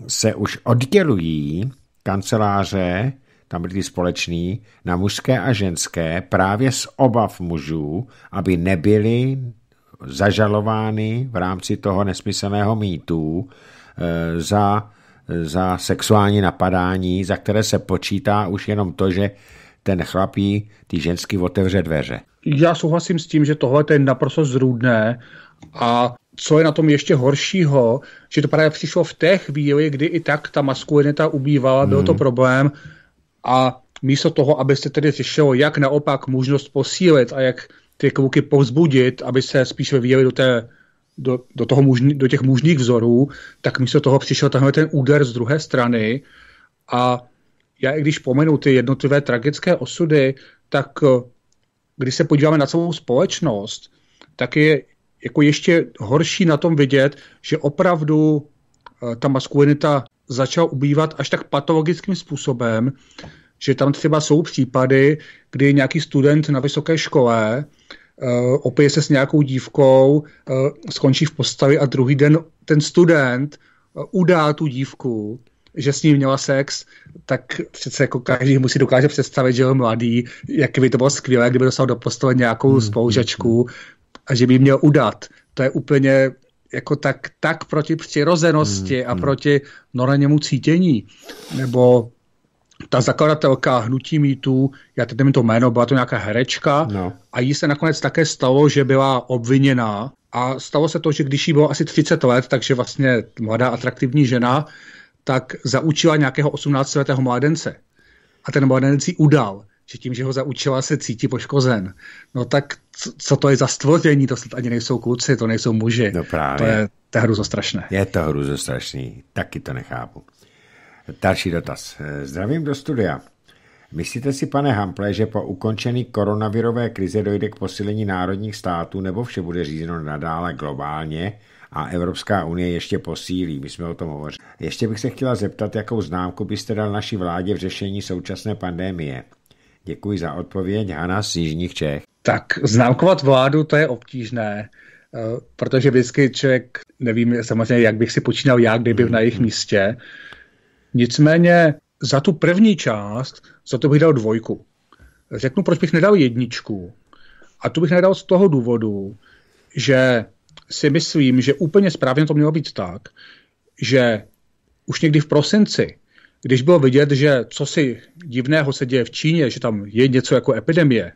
se už oddělují kanceláře, tam byly ty společný, na mužské a ženské právě z obav mužů, aby nebyli zažalovány v rámci toho nesmyslného mýtu eh, za, za sexuální napadání, za které se počítá už jenom to, že ten chlapí ty ženský otevře dveře. Já souhlasím s tím, že tohle je naprosto zrůdné a co je na tom ještě horšího, že to právě přišlo v té chvíli, kdy i tak ta maskulinita ubývala, byl to hmm. problém a místo toho, aby se tedy řešilo, jak naopak možnost posílit a jak ty kluky povzbudit, aby se spíš vyvíjeli do, té, do, do, toho mužný, do těch mužních vzorů, tak místo toho přišel tenhle ten úder z druhé strany a já i když pomenu ty jednotlivé tragické osudy, tak eh, když se podíváme na celou společnost, tak je jako ještě horší na tom vidět, že opravdu eh, ta maskulinita začala ubývat až tak patologickým způsobem, že tam třeba jsou případy, kdy nějaký student na vysoké škole uh, opije se s nějakou dívkou, uh, skončí v postavě a druhý den ten student uh, udá tu dívku, že s ní měla sex, tak přece jako každý musí dokáže představit, že je mladý, jak by to bylo skvělé, kdyby dostal do postele nějakou hmm. hmm a že by měl udat. To je úplně jako tak, tak proti přirozenosti hmm, a hmm. proti noreněmu cítění. Nebo ta zakladatelka Hnutí mýtů, já teď nevím to jméno, byla to nějaká herečka no. a jí se nakonec také stalo, že byla obviněná a stalo se to, že když jí bylo asi 30 let, takže vlastně mladá atraktivní žena, tak zaučila nějakého 18-letého mladence a ten mladenec ji udal že tím, že ho zaučila, se cítí poškozen. No tak co to je za stvoření? To ani nejsou kluci, to nejsou muži. No právě. To je, to je hruzostrašné. Je to hruzostrašný, taky to nechápu. Další dotaz. Zdravím do studia. Myslíte si, pane Hample, že po ukončení koronavirové krize dojde k posílení národních států nebo vše bude řízeno nadále globálně a Evropská unie ještě posílí? My jsme o tom hovořili. Ještě bych se chtěla zeptat, jakou známku byste dal naší vládě v řešení současné pandémie. Děkuji za odpověď, Hana z Jižních Čech. Tak známkovat vládu, to je obtížné, eh, protože vždycky člověk, nevím samozřejmě, jak bych si počínal já, kdybych mhm, na jejich mhm. místě. Nicméně za tu první část, za to bych dal dvojku. Řeknu, proč bych nedal jedničku. A tu bych nedal z toho důvodu, že si myslím, že úplně správně to mělo být tak, že už někdy v prosinci když bylo vidět, že co si divného se děje v Číně, že tam je něco jako epidemie,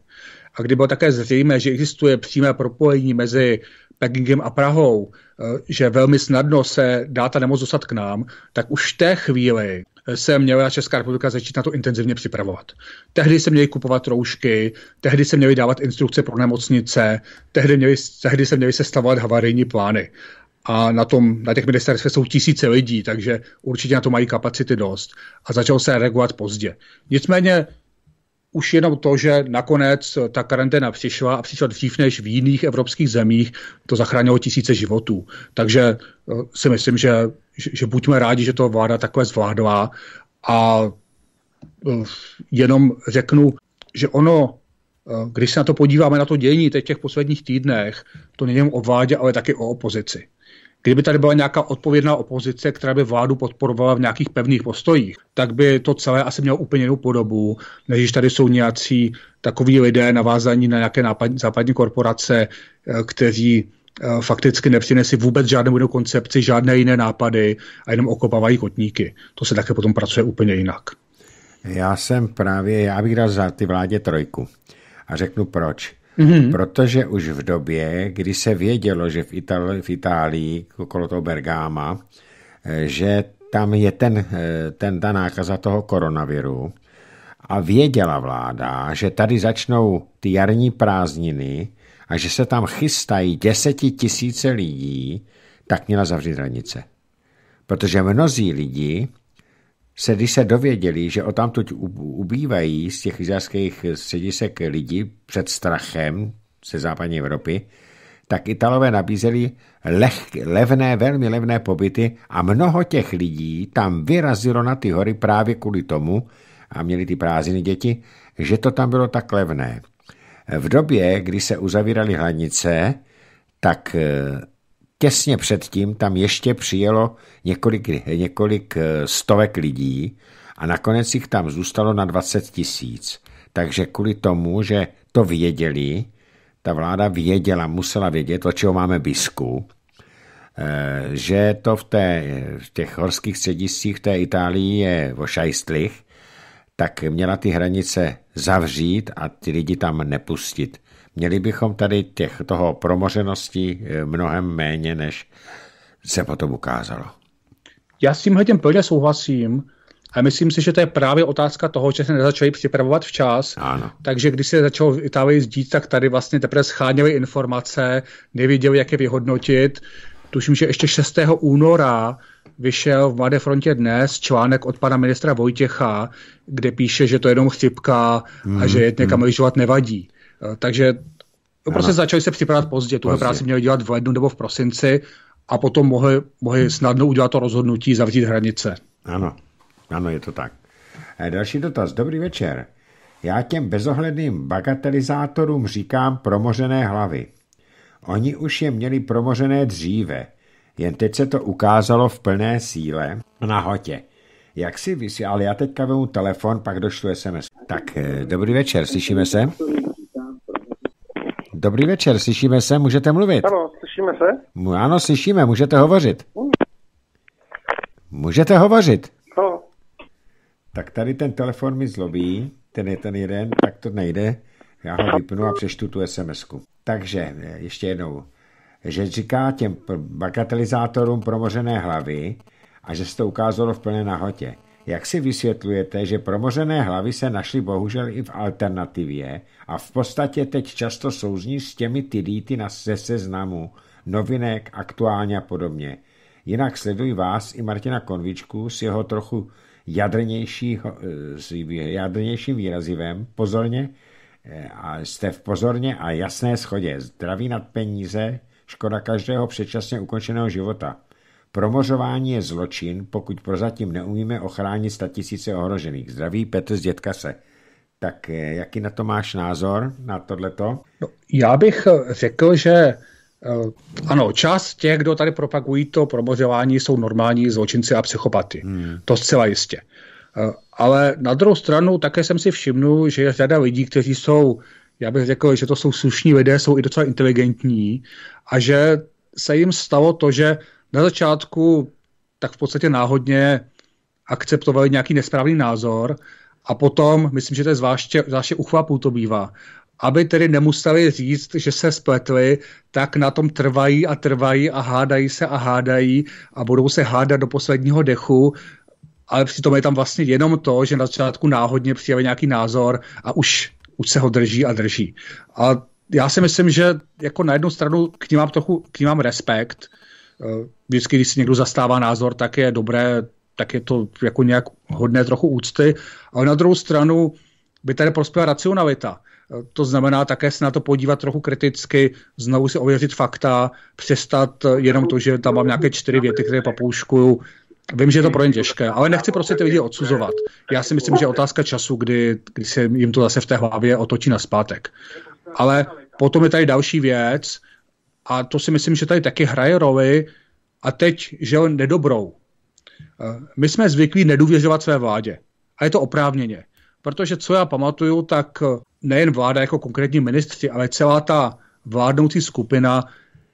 a kdy bylo také zřejmé, že existuje přímé propojení mezi Pekingem a Prahou, eh, že velmi snadno se dá ta nemoc dostat k nám, tak už v té chvíli se měla Česká republika začít na to intenzivně připravovat. Tehdy se měly kupovat roušky, tehdy se měly dávat instrukce pro nemocnice, tehdy, měly, tehdy se měly sestavovat havarijní plány a na, tom, na těch ministerstvech jsou tisíce lidí, takže určitě na to mají kapacity dost. A začalo se reagovat pozdě. Nicméně už jenom to, že nakonec ta karanténa přišla a přišla dřív než v jiných evropských zemích, to zachránilo tisíce životů. Takže eh, si myslím, že, že buďme rádi, že to vláda takhle zvládla a eh, jenom řeknu, že ono, eh, když se na to podíváme, na to dění teď těch posledních týdnech, to není jen o vládě, ale taky o opozici. Kdyby tady byla nějaká odpovědná opozice, která by vládu podporovala v nějakých pevných postojích, tak by to celé asi mělo úplně jinou podobu, než tady jsou nějací takoví lidé navázaní na nějaké nápad, západní korporace, eh, kteří eh, fakticky nepřinesli vůbec žádnou jinou koncepci, žádné jiné nápady a jenom okopávají kotníky. To se také potom pracuje úplně jinak. Já jsem právě, já bych dal za ty vládě trojku a řeknu proč. Mm-hmm. Protože už v době, kdy se vědělo, že v, Itál v Itálii, okolo toho Bergáma, eh, že tam je ten, eh, ten, ta nákaza toho koronaviru a věděla vláda, že tady začnou ty jarní prázdniny a že se tam chystají desetitisíce lidí, tak měla zavřít hranice. Protože mnozí lidi se, když se dověděli, že o odtamtud ubývají z těch izraelských středisek lidí před strachem ze západní Evropy, tak Italové nabízeli leh, levné, velmi levné pobyty a mnoho těch lidí tam vyrazilo na ty hory právě kvůli tomu, a měli ty prázdniny děti, že to tam bylo tak levné. V době, kdy se uzavíraly hranice, tak eh, Těsně předtím tam ještě přijelo několik, několik eh, stovek lidí a nakonec jich tam zůstalo na 20 tisíc. Takže kvůli tomu, že to věděli, ta vláda věděla, musela vědět, o čeho máme bisku, eh, že to v, té, v těch horských střediscích v té Itálii je šajstlich, tak měla ty hranice zavřít a ty lidi tam nepustit. Měli bychom tady těch toho promořeností eh, mnohem méně, než se potom ukázalo. Já s tímhle tím plně souhlasím. A myslím si, že to je právě otázka toho, že se nezačali připravovat včas. Ano. Takže když se začalo v Itálii zdít, tak tady vlastně teprve scháněli informace, nevěděli, jak je vyhodnotit. Tuším, že ještě 6. února vyšel v Mladé frontě dnes článek od pana ministra Vojtěcha, kde píše, že to je jenom chřipka mm, a že mhm, jet někam mm. nevadí. Eh, takže no, prostě ano. prostě začali se připravovat pozdě. Tuhle práci měli dělat v lednu nebo v prosinci a potom mohli, mohli snadno udělat to rozhodnutí zavřít hranice. Ano, ano, je to tak. Eh, další dotaz. Dobrý večer. Já těm bezohledným bagatelizátorům říkám promořené hlavy. Oni už je měli promořené dříve, jen teď se to ukázalo v plné síle na hotě. Jak si vysí, ale já teďka vemu telefon, pak došlu SMS. Tak, eh, dobrý večer, slyšíme se? Dobrý večer, slyšíme se, můžete mluvit. Ano, slyšíme se? Ano, slyšíme, můžete hovořit. Mm. Můžete hovořit. Ano. Tak tady ten telefon mi zlobí, ten je ten jeden, tak to nejde. Já ho vypnu a přeštu tu sms -ku. Takže eh, ještě jednou, že říká těm bagatelizátorům promořené hlavy a že se to ukázalo v plné nahotě. Jak si vysvětlujete, že promořené hlavy se našly bohužel i v alternativě a v podstatě teď často souzní s těmi tydýty na se seznamu, novinek, aktuálně a podobně. Jinak sleduji vás i Martina Konvičku s jeho trochu eh, jadrnějším výrazivem, pozorně, eh, a jste v pozorně a jasné schodě. Zdraví nad peníze, škoda každého předčasně ukončeného života. Promořování je zločin, pokud prozatím neumíme ochránit statisíce ohrožených. Zdraví Petr z se. Tak eh, jaký na to máš názor, na tohleto? No, já bych eh, řekl, že eh, ano, část těch, kdo tady propagují to promořování, jsou normální zločinci a psychopaty. Hmm. To zcela jistě. Ale na druhou stranu také jsem si všimnul, že je řada lidí, kteří jsou, já bych řekl, že to jsou slušní lidé, jsou i docela inteligentní a že se jim stalo to, že na začátku tak v podstatě náhodně akceptovali nějaký nesprávný názor a potom, myslím, že to je zvláště, zvláště u chlapů to bývá, aby tedy nemuseli říct, že se spletli, tak na tom trvají a trvají a hádají se a hádají a budou se hádat do posledního dechu, ale přitom je tam vlastně jenom to, že na začátku náhodně přijaví nějaký názor a už, už se ho drží a drží. A já si myslím, že jako na jednu stranu k ním mám trochu, k ním mám respekt, eh, vždycky, když si někdo zastává názor, tak je dobré, tak je to jako nějak hodné trochu úcty. Ale na druhou stranu by tady prospěla racionalita. To znamená také se na to podívat trochu kriticky, znovu si ověřit fakta, přestat jenom to, že tam mám nějaké čtyři věty, které papouškuju. Vím, že je to pro ně těžké, ale nechci prostě ty lidi odsuzovat. Já si myslím, že je otázka času, kdy, kdy se jim to zase v té hlavě otočí na zpátek. Ale potom je tady další věc, a to si myslím, že tady taky hraje roli, a teď, že on nedobrou. Eh, my jsme zvyklí nedůvěřovat své vládě. A je to oprávněně. Protože co já pamatuju, tak eh, nejen vláda jako konkrétní ministři, ale celá ta vládnoucí skupina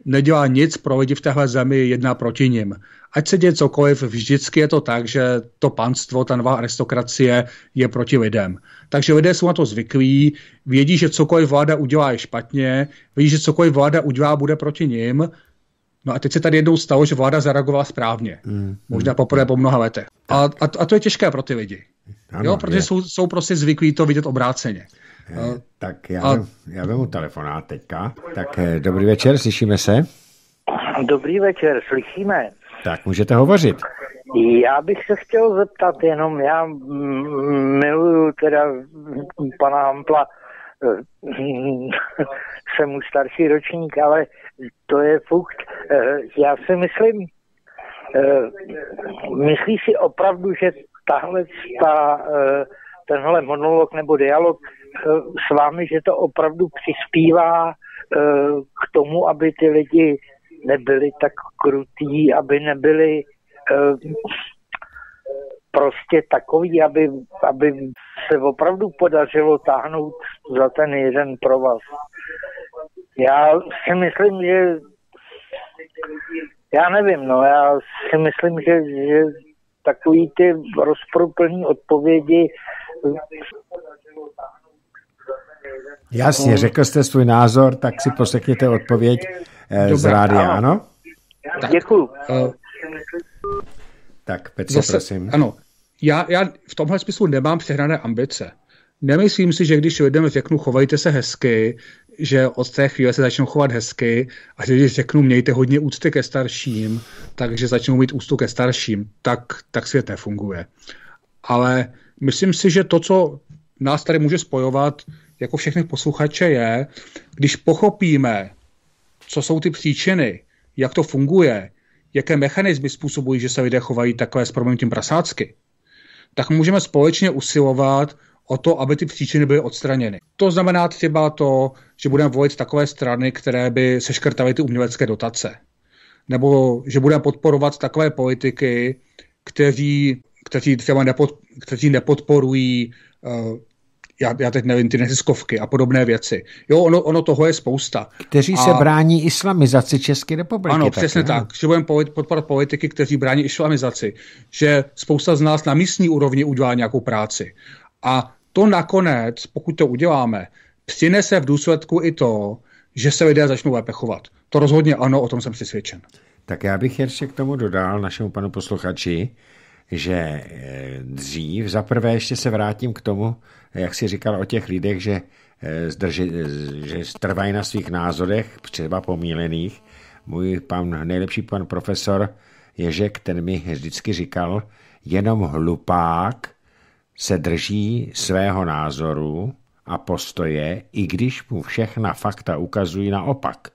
nedělá nic pro lidi v téhle zemi, jedná proti nim. Ať se děje cokoliv, vždycky je to tak, že to panstvo, ta nová aristokracie je proti lidem. Takže lidé jsou na to zvyklí, vědí, že cokoliv vláda udělá je špatně, vědí, že cokoliv vláda udělá bude proti nim No a teď se tady jednou stalo, že vláda zareagovala správně. Hmm. Možná hmm. poprvé po mnoha letech. A, a, a to je těžké pro ty lidi. Ano, jo, protože jsou, jsou prostě zvyklí to vidět obráceně. Eh, a, tak já, a... vem, já vemu telefonát teďka. Tak eh, dobrý večer, slyšíme se? Dobrý večer, slyšíme. Tak můžete hovořit. Já bych se chtěl zeptat jenom, já miluju teda pana Ampla, eh, jsem mu starší ročník, ale to je fukt. Eh, já si myslím, eh, myslí si opravdu, že tahle, ta, eh, tenhle monolog nebo dialog s vámi, že to opravdu přispívá k tomu, aby ty lidi nebyli tak krutí, aby nebyli prostě takový, aby, aby se opravdu podařilo táhnout za ten jeden provaz. Já si myslím, že já nevím, no, já si myslím, že, že takový ty rozproplní odpovědi Jasně, řekl jste svůj názor, tak si poslechněte odpověď Dobrá, eh, z rádia, ano? Tak, Děkuju. Uh, tak, Petře, zase, prosím. Ano, já, já v tomhle smyslu nemám přehrané ambice. Nemyslím si, že když lidem řeknu chovejte se hezky, že od té chvíle se začnou chovat hezky a když řeknu, mějte hodně úcty ke starším, takže začnou mít úctu ke starším, tak, tak svět nefunguje. Ale myslím si, že to, co nás tady může spojovat, jako všechny posluchače, je, když pochopíme, co jsou ty příčiny, jak to funguje, jaké mechanizmy způsobují, že se lidé chovají takové s tím prasácky, tak můžeme společně usilovat o to, aby ty příčiny byly odstraněny. To znamená třeba to, že budeme volit takové strany, které by seškrtaly ty umělecké dotace. Nebo že budeme podporovat takové politiky, kteří, kteří třeba nepod, kteří nepodporují uh, já, já teď nevím, ty neziskovky a podobné věci. Jo, ono, ono toho je spousta. Kteří a... se brání islamizaci České republiky. Ano, tak, přesně ne? tak. Že budeme podporovat politiky, kteří brání islamizaci. Že spousta z nás na místní úrovni udělá nějakou práci. A to nakonec, pokud to uděláme, přinese v důsledku i to, že se lidé začnou lépe chovat. To rozhodně ano, o tom jsem přesvědčen. Tak já bych ještě k tomu dodal našemu panu posluchači, že eh, dřív, za prvé ještě se vrátím k tomu, jak si říkal o těch lidech, že, eh, zdrži, eh, že trvají na svých názorech, třeba pomílených. Můj pan, nejlepší pan profesor Ježek, ten mi vždycky říkal, jenom hlupák se drží svého názoru a postoje, i když mu všechna fakta ukazují naopak.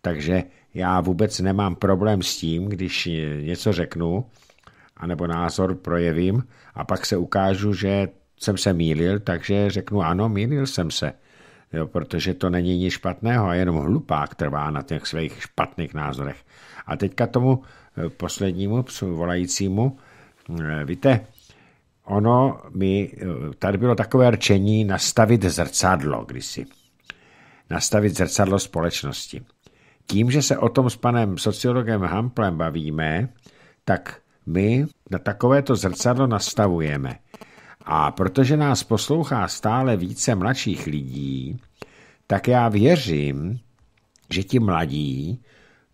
Takže já vůbec nemám problém s tím, když něco řeknu, anebo názor projevím a pak se ukážu, že jsem se mýlil, takže řeknu ano, mýlil jsem se. Jo, protože to není nic špatného a jenom hlupák trvá na těch svých špatných názorech. A teďka tomu eh, poslednímu volajícímu, eh, víte, ono mi, eh, tady bylo takové rčení nastavit zrcadlo kdysi. Nastavit zrcadlo společnosti. Tím, že se o tom s panem sociologem Hamplem bavíme, tak my na takovéto zrcadlo nastavujeme. A protože nás poslouchá stále více mladších lidí, tak já věřím, že ti mladí,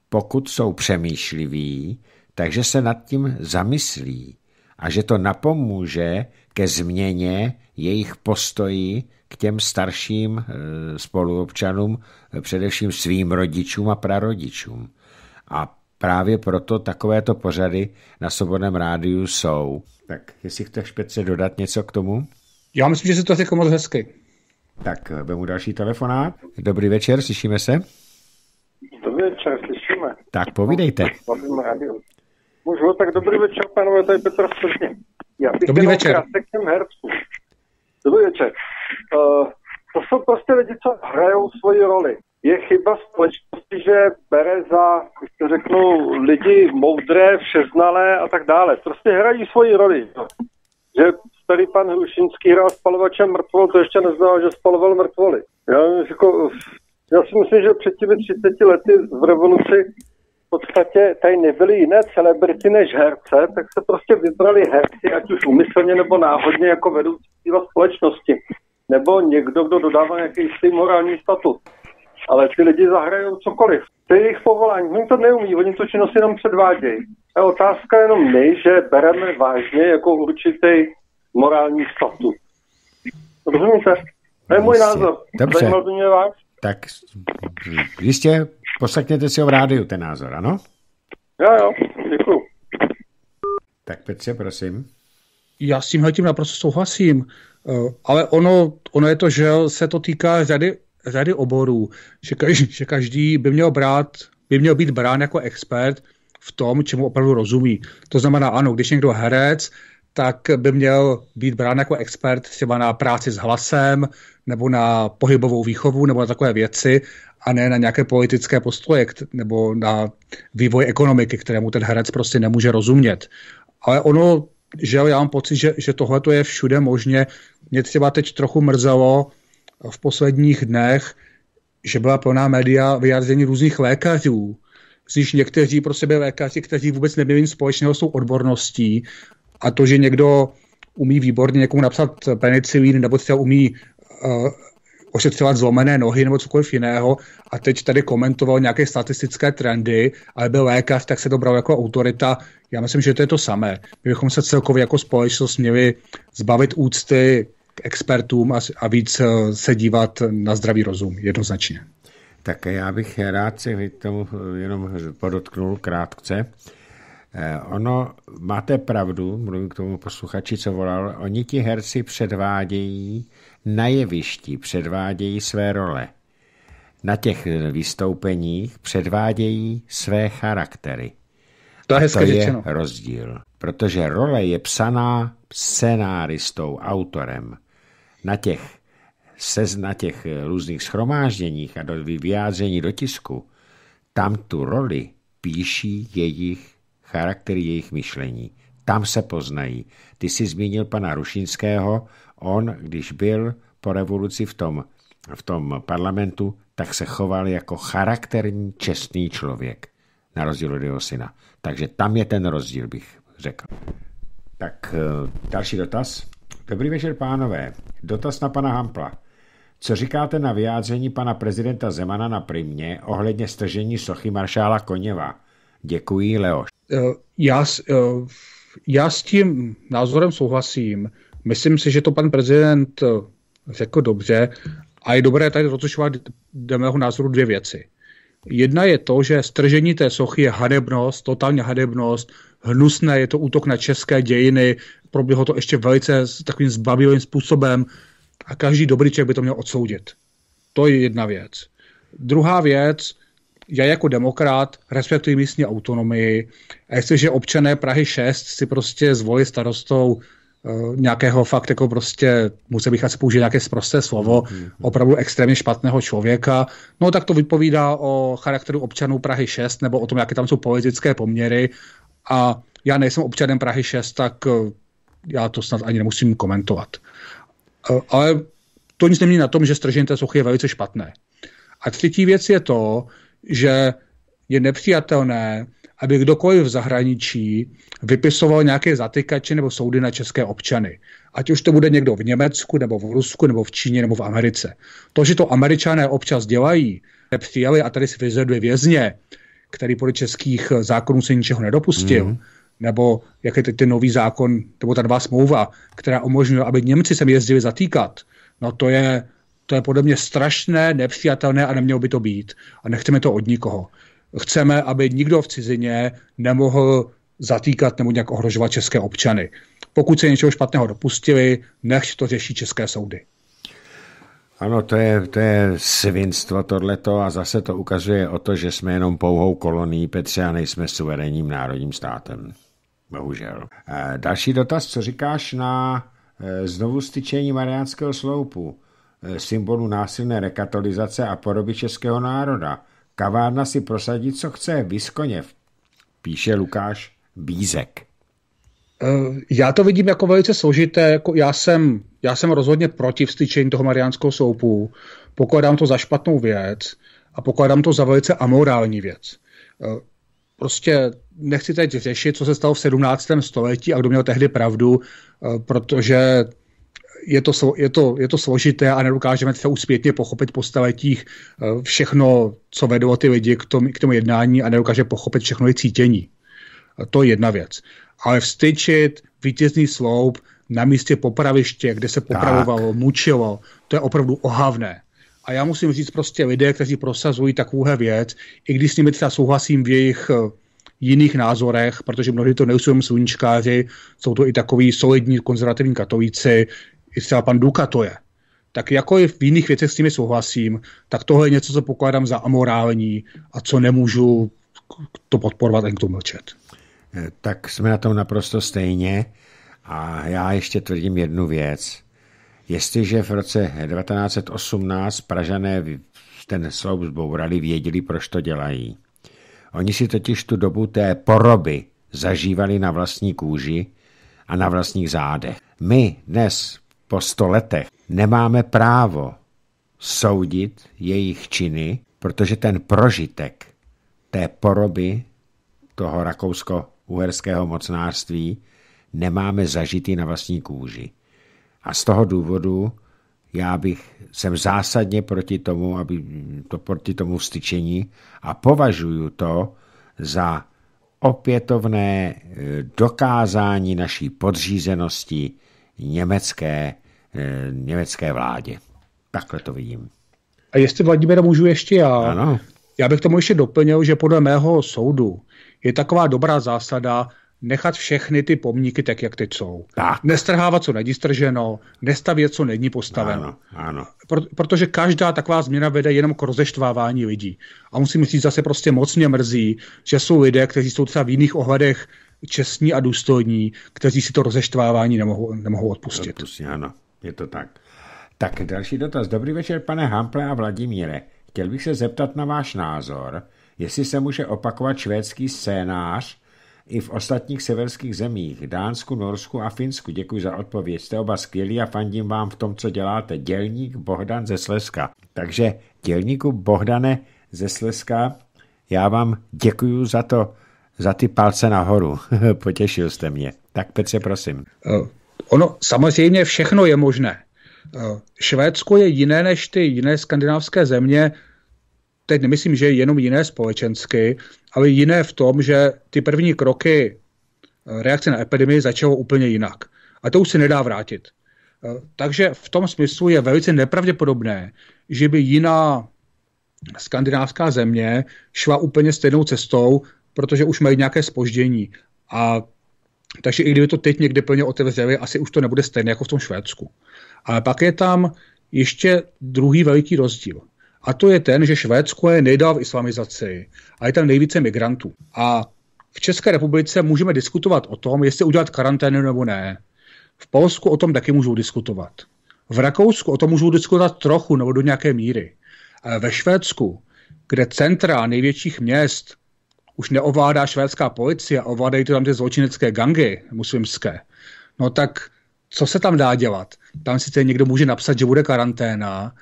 pokud jsou přemýšliví, takže se nad tím zamyslí a že to napomůže ke změně jejich postojí k těm starším eh, spoluobčanům, eh, především svým rodičům a prarodičům. A právě proto takovéto pořady na Svobodném rádiu jsou. Tak jestli chceš, Petře, dodat něco k tomu? Já myslím, že se to řekl moc hezky. Tak, eh, vemu další telefonát. Dobrý večer, slyšíme se. Dobrý večer, slyšíme. Tak povídejte. Můžu, tak dobrý večer, panové, tady Petr Stržně. Já bych dobrý večer. k těm hercům. Dobrý večer. Uh, eh, to jsou prostě lidi, co hrajou svoji roli. Je chyba společnosti, že bere za, jak to řeknu, lidi moudré, všeznalé a tak dále. Prostě hrají svoji roli. Že tady pan Hrušinský hrál spalovačem mrtvol, to ještě neznal, že spaloval mrtvoly. Já, jako, já si myslím, že před těmi 30 lety v revoluci podstatě tady nebyly jiné celebrity než herce, tak se prostě vybrali herci, ať už umyslně nebo náhodně, jako vedoucí síla společnosti. Nebo někdo, kdo dodává nějaký jistý morální status. Ale ty lidi zahrajou cokoliv. To je jejich povolání. Oni to neumí, oni to činnost jenom předvádějí. A otázka jenom my, že bereme vážně jako určitý morální status. Rozumíte? To je můj názor. Dobře. Zajímal by mě váš? Tak jistě, Poslechněte si ho v rádiu, ten názor, ano? Jo, jo, děkuju. Tak Petře, prosím. Já s tímhle tím naprosto souhlasím, eh, ale ono, ono je to, že se to týká řady, řady oborů, že, každý, že každý by měl, brát, by měl být brán jako expert v tom, čemu opravdu rozumí. To znamená, ano, když někdo herec tak by měl být brán jako expert třeba na práci s hlasem nebo na pohybovou výchovu nebo na takové věci a ne na nějaké politické postoje nebo na vývoj ekonomiky, kterému ten herec prostě nemůže rozumět. Ale ono, že já mám pocit, že, že tohle je všude možně. Mě třeba teď trochu mrzelo v posledních dnech, že byla plná média vyjádření různých lékařů, z nich někteří prostě sebe lékaři, kteří vůbec neměli nic společného s tou odborností a to, že někdo umí výborně někomu napsat penicilín nebo třeba umí uh, ošetřovat zlomené nohy nebo cokoliv jiného a teď tady komentoval nějaké statistické trendy, ale byl lékař, tak se to bral jako autorita. Já myslím, že to je to samé. My bychom se celkově jako společnost měli zbavit úcty k expertům a, a víc eh, se dívat na zdravý rozum, jednoznačně. Tak já bych rád si tomu jenom podotknul krátce, Eh, ono, máte pravdu, mluvím k tomu posluchači, co volal, oni ti herci předvádějí na jevišti, předvádějí své role. Na těch vystoupeních předvádějí své charaktery. To je to je rozdíl, protože role je psaná scenáristou, autorem. Na těch, se, na těch různých schromážděních a do vyjádření do tisku, tam tu roli píší jejich charakter jejich myšlení. Tam se poznají. Ty jsi zmínil pana Rušinského, on, když byl po revoluci v tom, v tom parlamentu, tak se choval jako charakterní, čestný člověk, na rozdíl od jeho syna. Takže tam je ten rozdíl, bych řekl. Tak eh, další dotaz. Dobrý večer, pánové. Dotaz na pana Hampla. Co říkáte na vyjádření pana prezidenta Zemana na primě ohledně stržení sochy maršála Koněva? Děkuji, Leoš. Eh, já, eh, já s tím názorem souhlasím. Myslím si, že to pan prezident eh, řekl dobře a je dobré tady rozlišovat dle mého názoru dvě věci. Jedna je to, že stržení té sochy je hanebnost, totálně hanebnost, hnusné, je to útok na české dějiny, proběhlo to ještě velice takovým zbavilým způsobem a každý dobrý člověk by to měl odsoudit. To je jedna věc. Druhá věc, já jako demokrat respektuji místní autonomii a jestliže občané Prahy 6 si prostě zvolí starostou Uh, nějakého fakt, jako prostě, musel bych asi použít nějaké zprosté slovo, mm-hmm. opravdu extrémně špatného člověka, no tak to vypovídá o charakteru občanů Prahy 6 nebo o tom, jaké tam jsou politické poměry a já nejsem občanem Prahy 6, tak uh, já to snad ani nemusím komentovat. Uh, ale to nic nemění na tom, že stržení té sochy je velice špatné. A třetí věc je to, že je nepřijatelné, aby kdokoliv v zahraničí vypisoval nějaké zatykače nebo soudy na české občany. Ať už to bude někdo v Německu, nebo v Rusku, nebo v Číně, nebo v Americe. To, že to američané občas dělají, nepřijali a tady si vyžaduje vězně, který podle českých zákonů se ničeho nedopustil, mm. nebo jak je teď ten nový zákon, nebo ta dva smlouva, která umožňuje, aby Němci sem jezdili zatýkat, no to je to je podle mě strašné, nepřijatelné a nemělo by to být. A nechceme to od nikoho. Chceme, aby nikdo v cizině nemohl zatýkat nebo nějak ohrožovat české občany. Pokud se něčeho špatného dopustili, nech to řeší české soudy. Ano, to je, to je svinstvo tohleto a zase to ukazuje o to, že jsme jenom pouhou kolonií Petře a nejsme suverénním národním státem. Bohužel. Eh, další dotaz, co říkáš na eh, znovu styčení Mariánského sloupu? Eh, symbolu násilné rekatolizace a poroby českého národa. Kavárna si prosadí, co chce, vyskoněv, píše Lukáš Bízek. Eh, já to vidím jako velice složité. Jako já, jsem, já jsem rozhodně proti vstyčení toho mariánského soupu. Pokládám to za špatnou věc a pokládám to za velice amorální věc. Eh, prostě nechci teď řešit, co se stalo v 17. století a kdo měl tehdy pravdu, protože je to, je, to, je to složité a nedokážeme třeba uspětně pochopit po staletích eh, všechno, co vedlo ty lidi k tomu, k tomu jednání a nedokáže pochopit všechno i cítění. To je jedna věc. Ale vstyčit vítězný sloup na místě popraviště, kde se popravovalo, tak. mučilo, to je opravdu ohavné. A já musím říct prostě lidé, kteří prosazují takovouhle věc, i když s nimi třeba souhlasím v jejich eh, jiných názorech, protože mnohdy to nejsou jen sluníčkáři, jsou to i takový solidní konzervativní katolíci, i třeba pan Duka to je, tak jako i v jiných věcech s nimi souhlasím, tak tohle je něco, co pokládám za amorální a co nemůžu to podporovat ani k tomu mlčet. Eh, tak jsme na tom naprosto stejně a já ještě tvrdím jednu věc. Jestliže v roce 1918 Pražané ten sloup zbourali, věděli, proč to dělají. Oni si totiž tu dobu té poroby zažívali na vlastní kůži a na vlastních zádech. My dnes po sto letech nemáme právo soudit jejich činy, protože ten prožitek té poroby toho rakousko-uherského mocnářství nemáme zažitý na vlastní kůži. A z toho důvodu já bych, jsem zásadně proti tomu, aby to proti tomu vstyčení a považuju to za opětovné eh, dokázání naší podřízenosti německé Eh, německé vládě. Takhle to vidím. A jestli Vladimira můžu ještě já, ano. já bych tomu ještě doplnil, že podle mého soudu je taková dobrá zásada nechat všechny ty pomníky tak, jak teď jsou. Tak. Nestrhávat, co není strženo, nestavět, co není postaveno. Ano, ano. Pro, protože každá taková změna vede jenom k rozeštvávání lidí. A musím říct, zase prostě moc mě mrzí, že jsou lidé, kteří jsou třeba v jiných ohledech čestní a důstojní, kteří si to rozeštvávání nemohou, nemohou odpustit. odpustit ano je to tak. Tak další dotaz. Dobrý večer, pane Hample a Vladimíre. Chtěl bych se zeptat na váš názor, jestli se může opakovat švédský scénář i v ostatních severských zemích, Dánsku, Norsku a Finsku. Děkuji za odpověď. Jste oba skvělí a fandím vám v tom, co děláte. Dělník Bohdan ze Slezska. Takže dělníku Bohdane ze Slezska, já vám děkuji za to, za ty palce nahoru. Potěšil jste mě. Tak Petře, prosím. Eh, Ono samozřejmě všechno je možné. Eh, Švédsko je jiné než ty jiné skandinávské země, teď nemyslím, že je jenom jiné společensky, ale jiné v tom, že ty první kroky eh, reakce na epidemii začalo úplně jinak. A to už se nedá vrátit. Eh, Takže v tom smyslu je velice nepravděpodobné, že by jiná skandinávská země šla úplně stejnou cestou, protože už mají nějaké spoždění. A takže i kdyby to teď někde plně otevřeli, asi už to nebude stejné jako v tom Švédsku. Ale pak je tam ještě druhý veliký rozdíl. A to je ten, že Švédsko je nejdál v islamizaci a je tam nejvíce migrantů. A v České republice můžeme diskutovat o tom, jestli udělat karanténu nebo ne. V Polsku o tom taky můžou diskutovat. V Rakousku o tom můžou diskutovat trochu nebo do nějaké míry. Ale ve Švédsku, kde centra největších měst už neovládá švédská policie, ovládají to tam ty zločinecké gangy muslimské, no tak co se tam dá dělat? Tam sice někdo může napsat, že bude karanténa,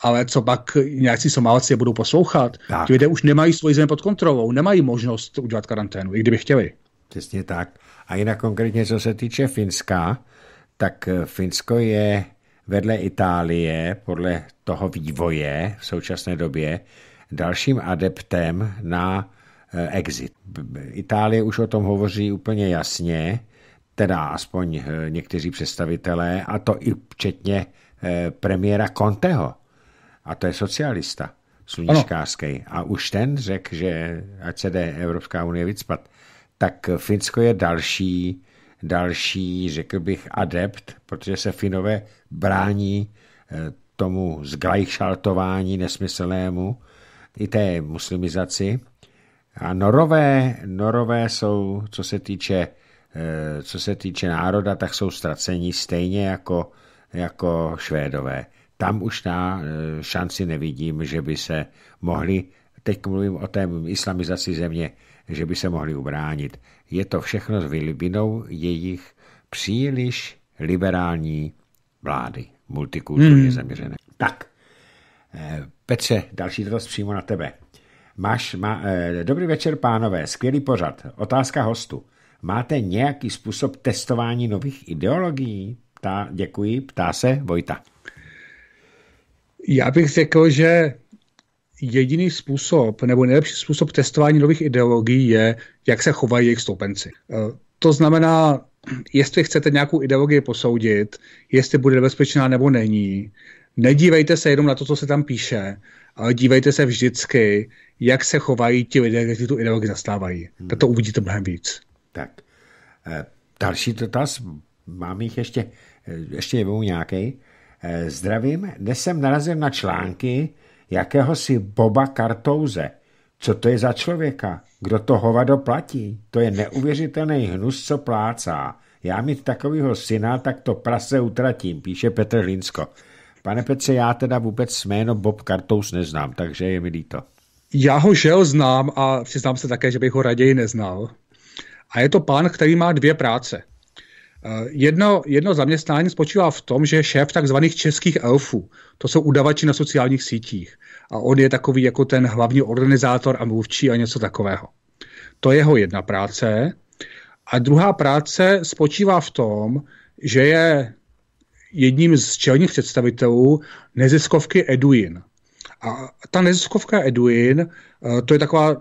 ale co pak nějací Somálci je budou poslouchat? Tak. Ti lidé už nemají svoji zem pod kontrolou, nemají možnost udělat karanténu, i kdyby chtěli. Přesně tak. A jinak konkrétně, co se týče Finska, tak eh, Finsko je vedle Itálie podle toho vývoje v současné době dalším adeptem na Eh, exit. Itálie už o tom hovoří úplně jasně, teda aspoň eh, někteří představitelé, a to i včetně eh, premiéra Conteho. A to je socialista sluníčkářský. A už ten řekl, že ať se jde Evropská unie vyspat, Tak Finsko je další, další, řekl bych, adept, protože se Finové brání tomu zglajšaltování nesmyslnému i té muslimizaci a norové, norové jsou, co se týče eh, co se týče národa, tak jsou ztracení stejně jako, jako Švédové. Tam už na eh, šanci nevidím, že by se mohli, teď mluvím o té islamizaci země, že by se mohli ubránit. Je to všechno s vylibinou jejich příliš liberální vlády, multikulturně hmm. zaměřené. Tak, eh, Petře, další dotaz přímo na tebe. Máš, má, eh, dobrý večer, pánové, skvělý pořad. Otázka hostu. Máte nějaký způsob testování nových ideologií? Ptá, děkuji, ptá se Vojta. Já bych řekl, že jediný způsob, nebo nejlepší způsob testování nových ideologií je, jak se chovají jejich stoupenci. Eh, to znamená, jestli chcete nějakou ideologii posoudit, jestli bude nebezpečná nebo není, nedívejte se jenom na to, co se tam píše, ale dívejte se vždycky, jak se chovají ti lidé, kteří tu ideologii zastávají. Hmm. Tak to uvidíte mnohem víc. Tak. Eh, další dotaz, mám jich ještě, eh, ještě jednou nějaký. Eh, zdravím, dnes jsem narazil na články jakéhosi Boba Kartouze. Co to je za člověka? Kdo to hovado platí? To je neuvěřitelný hnus, co plácá. Já mít takového syna, tak to prase utratím, píše Petr Linsko. Pane Petře, já teda vůbec jméno Bob Kartous neznám, takže je mi líto. Já ho žel znám a přiznám se také, že bych ho raději neznal. A je to pán, který má dvě práce. Eh, jedno, jedno zaměstnání spočívá v tom, že je šéf takzvaných českých elfů. To jsou udavači na sociálních sítích. A on je takový jako ten hlavní organizátor a mluvčí a něco takového. To je jeho jedna práce. A druhá práce spočívá v tom, že je jedním z čelních představitelů neziskovky Eduin. A ta neziskovka Eduin, eh, to je taková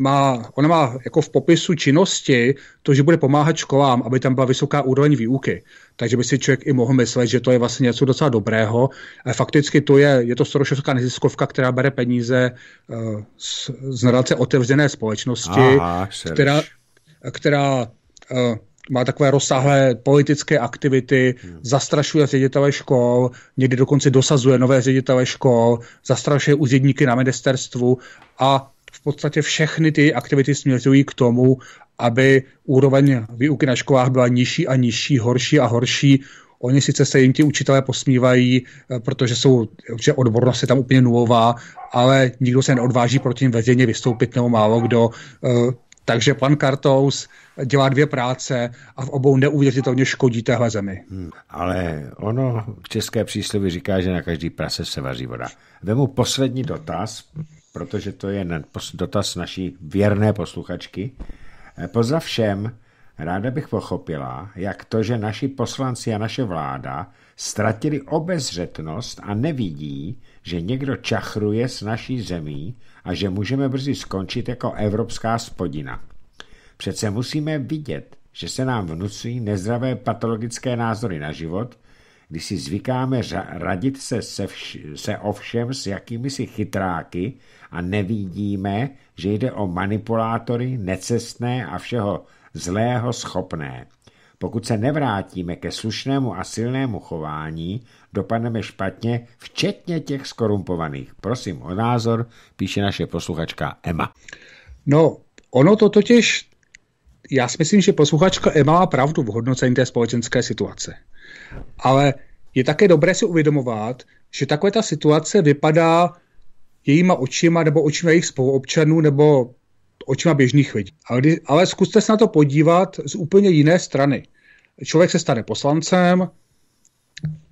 má, ona má jako v popisu činnosti to, že bude pomáhat školám, aby tam byla vysoká úroveň výuky. Takže by si člověk i mohl myslet, že to je vlastně něco docela dobrého. Ale eh, fakticky to je, je to sorošovská neziskovka, která bere peníze eh, z, z nadace otevřené společnosti, Aha, která, která má takové rozsáhlé politické aktivity, hmm. zastrašuje ředitele škol, někdy dokonce dosazuje nové ředitele škol, zastrašuje úředníky na ministerstvu a v podstatě všechny ty aktivity směřují k tomu, aby úroveň výuky na školách byla nižší a nižší, horší a horší. Oni sice se jim ti učitelé posmívají, eh, protože jsou, že odbornost je tam úplně nulová, ale nikdo se neodváží proti nim veřejně vystoupit nebo málo kdo. Eh, takže pan Kartous dělá dvě práce a v obou neuvěřitelně škodí téhle zemi. Hmm, ale ono, české přísloví říká, že na každý prase se vaří voda. Vemu poslední dotaz, protože to je dotaz naší věrné posluchačky. Eh, pozdrav všem, ráda bych pochopila, jak to, že naši poslanci a naše vláda ztratili obezřetnost a nevidí, že někdo čachruje s naší zemí a že můžeme brzy skončit jako evropská spodina. Přece musíme vidět, že se nám vnucují nezdravé patologické názory na život, když si zvykáme radit se, se, vš- se ovšem s jakými si chytráky a nevidíme, že jde o manipulátory, necestné a všeho zlého schopné. Pokud se nevrátíme ke slušnému a silnému chování, dopadneme špatně, včetně těch skorumpovaných. Prosím o názor, píše naše posluchačka Emma. No, ono to totiž já si myslím, že posluchačka Emma má pravdu v hodnocení té společenské situace. Ale je také dobré si uvědomovat, že takové ta situace vypadá jejíma očima nebo očima jejich spoluobčanů nebo očima běžných lidí. Ale, ale zkuste se na to podívat z úplně jiné strany. Člověk se stane poslancem,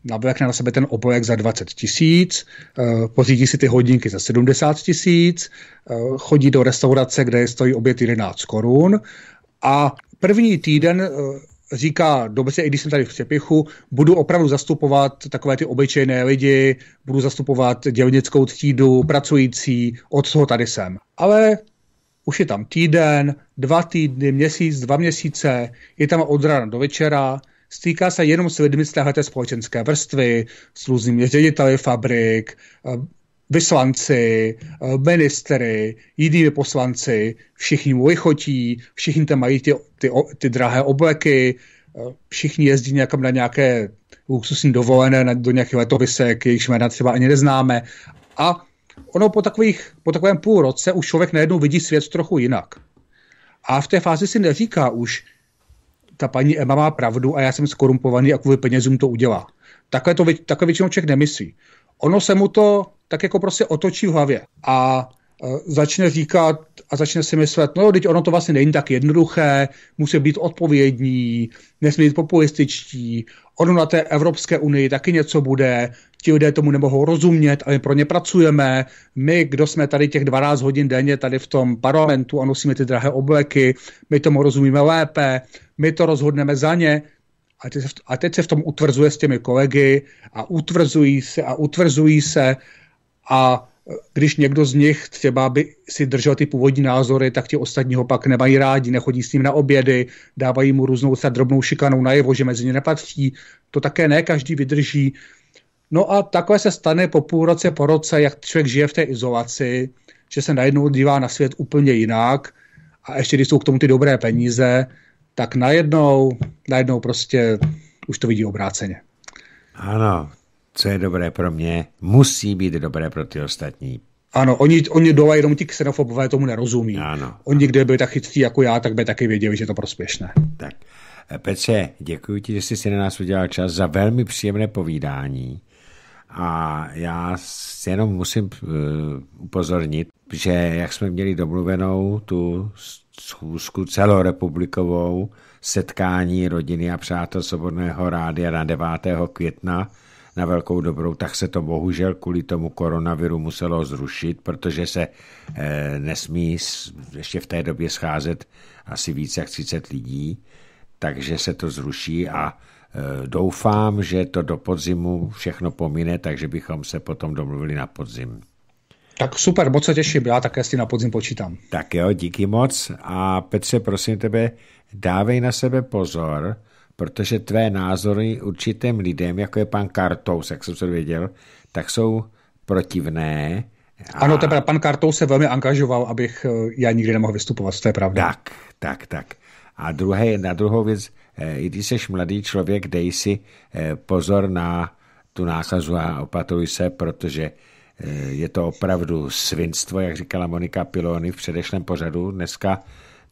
navlékne na sebe ten oblek za 20 tisíc, eh, pořídí si ty hodinky za 70 tisíc, eh, chodí do restaurace, kde stojí oběd 11 korun a první týden eh, říká, dobře, i když jsem tady v přepěchu, budu opravdu zastupovat takové ty obyčejné lidi, budu zastupovat dělnickou třídu, pracující, od toho tady jsem. Ale už je tam týden, dva týdny, měsíc, dva měsíce, je tam od rána do večera, stýká se jenom s lidmi z téhleté společenské vrstvy, s různými řediteli fabrik, eh, vyslanci, eh, ministry, jinými poslanci, všichni mu vychotí, všichni tam mají ty, ty, ty drahé obleky, eh, všichni jezdí někam na nějaké luxusní dovolené, na, do nějakých letovisek, jejichž jména třeba ani neznáme. A ono po, takových, po takovém půl roce už člověk najednou vidí svět trochu jinak. A v té fázi si neříká už, ta paní Emma má pravdu a já jsem skorumpovaný a kvůli penězům to udělá. Takhle to takhle většinou člověk nemyslí. Ono se mu to tak jako prostě otočí v hlavě a e, začne říkat a začne si myslet, no teď ono to vlastně není tak jednoduché, musí být odpovědní, nesmí být populističtí, ono na té Evropské unii taky něco bude, ti lidé tomu nemohou rozumět, ale my pro ně pracujeme, my, kdo jsme tady těch 12 hodin denně tady v tom parlamentu a nosíme ty drahé obleky, my tomu rozumíme lépe, my to rozhodneme za ně, a teď, a teď se v tom utvrzuje s těmi kolegy a utvrzují se a utvrzují se a když někdo z nich třeba by si držel ty původní názory, tak ti ostatní ho pak nemají rádi, nechodí s ním na obědy, dávají mu různou se drobnou šikanou najevo, že mezi ně nepatří. To také ne každý vydrží. No a takové se stane po půl roce, po roce, jak člověk žije v té izolaci, že se najednou dívá na svět úplně jinak a ještě když jsou k tomu ty dobré peníze, tak najednou, najednou prostě už to vidí obráceně. Ano, co je dobré pro mě, musí být dobré pro ty ostatní. Ano, oni, oni dole jenom ti xenofobové tomu nerozumí. Ano. Oni, kde byli tak chytří jako já, tak by taky věděli, že je to prospěšné. Tak. Petře, děkuji ti, že jsi si na nás udělal čas za velmi příjemné povídání. A já jenom musím eh, upozornit, že jak jsme měli domluvenou tu schůzku celorepublikovou setkání rodiny a přátel Svobodného rádia na 9. května, na velkou dobrou, tak se to bohužel kvůli tomu koronaviru muselo zrušit, protože se eh, nesmí ještě v té době scházet asi více jak 30 lidí, takže se to zruší a eh, doufám, že to do podzimu všechno pomine, takže bychom se potom domluvili na podzim. Tak super, moc se těším, já také si na podzim počítám. Tak jo, díky moc a Petře, prosím tebe, dávej na sebe pozor, protože tvé názory určitým lidem, jako je pan Kartous, jak jsem se věděl, tak jsou protivné. A... Ano, teda pan Kartous se velmi angažoval, abych eh, já nikdy nemohl vystupovat, to je pravda. Tak, tak, tak. A druhé, na druhou věc, eh, i když jsi mladý člověk, dej si eh, pozor na tu nákazu a opatruj se, protože je to opravdu svinstvo, jak říkala Monika Pilony v předešlém pořadu. Dneska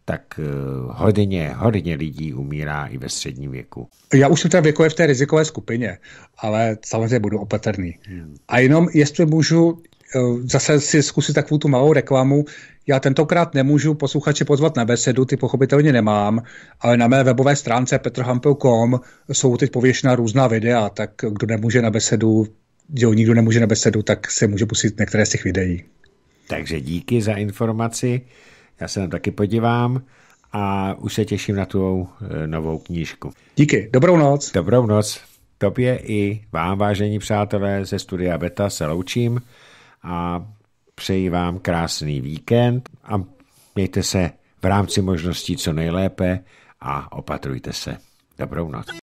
tak eh, hodně, hodně lidí umírá i ve středním věku. Já už jsem teda věkové v té rizikové skupině, ale samozřejmě budu opatrný. Hmm. A jenom, jestli můžu eh, zase si zkusit takovou tu malou reklamu. Já tentokrát nemůžu posluchače pozvat na besedu, ty pochopitelně nemám, ale na mé webové stránce petrhampel.com jsou teď pověšená různá videa, tak kdo nemůže na besedu, jo, nikdo nemůže na besedu, tak se může pustit některé z těch videí. Takže díky za informaci. Já se na to taky podívám a už se těším na tu eh, novou knížku. Díky, dobrou noc. Dobrou noc. Tobě i vám, vážení přátelé ze studia Beta, se loučím a přeji vám krásný víkend a mějte se v rámci možností co nejlépe a opatrujte se. Dobrou noc.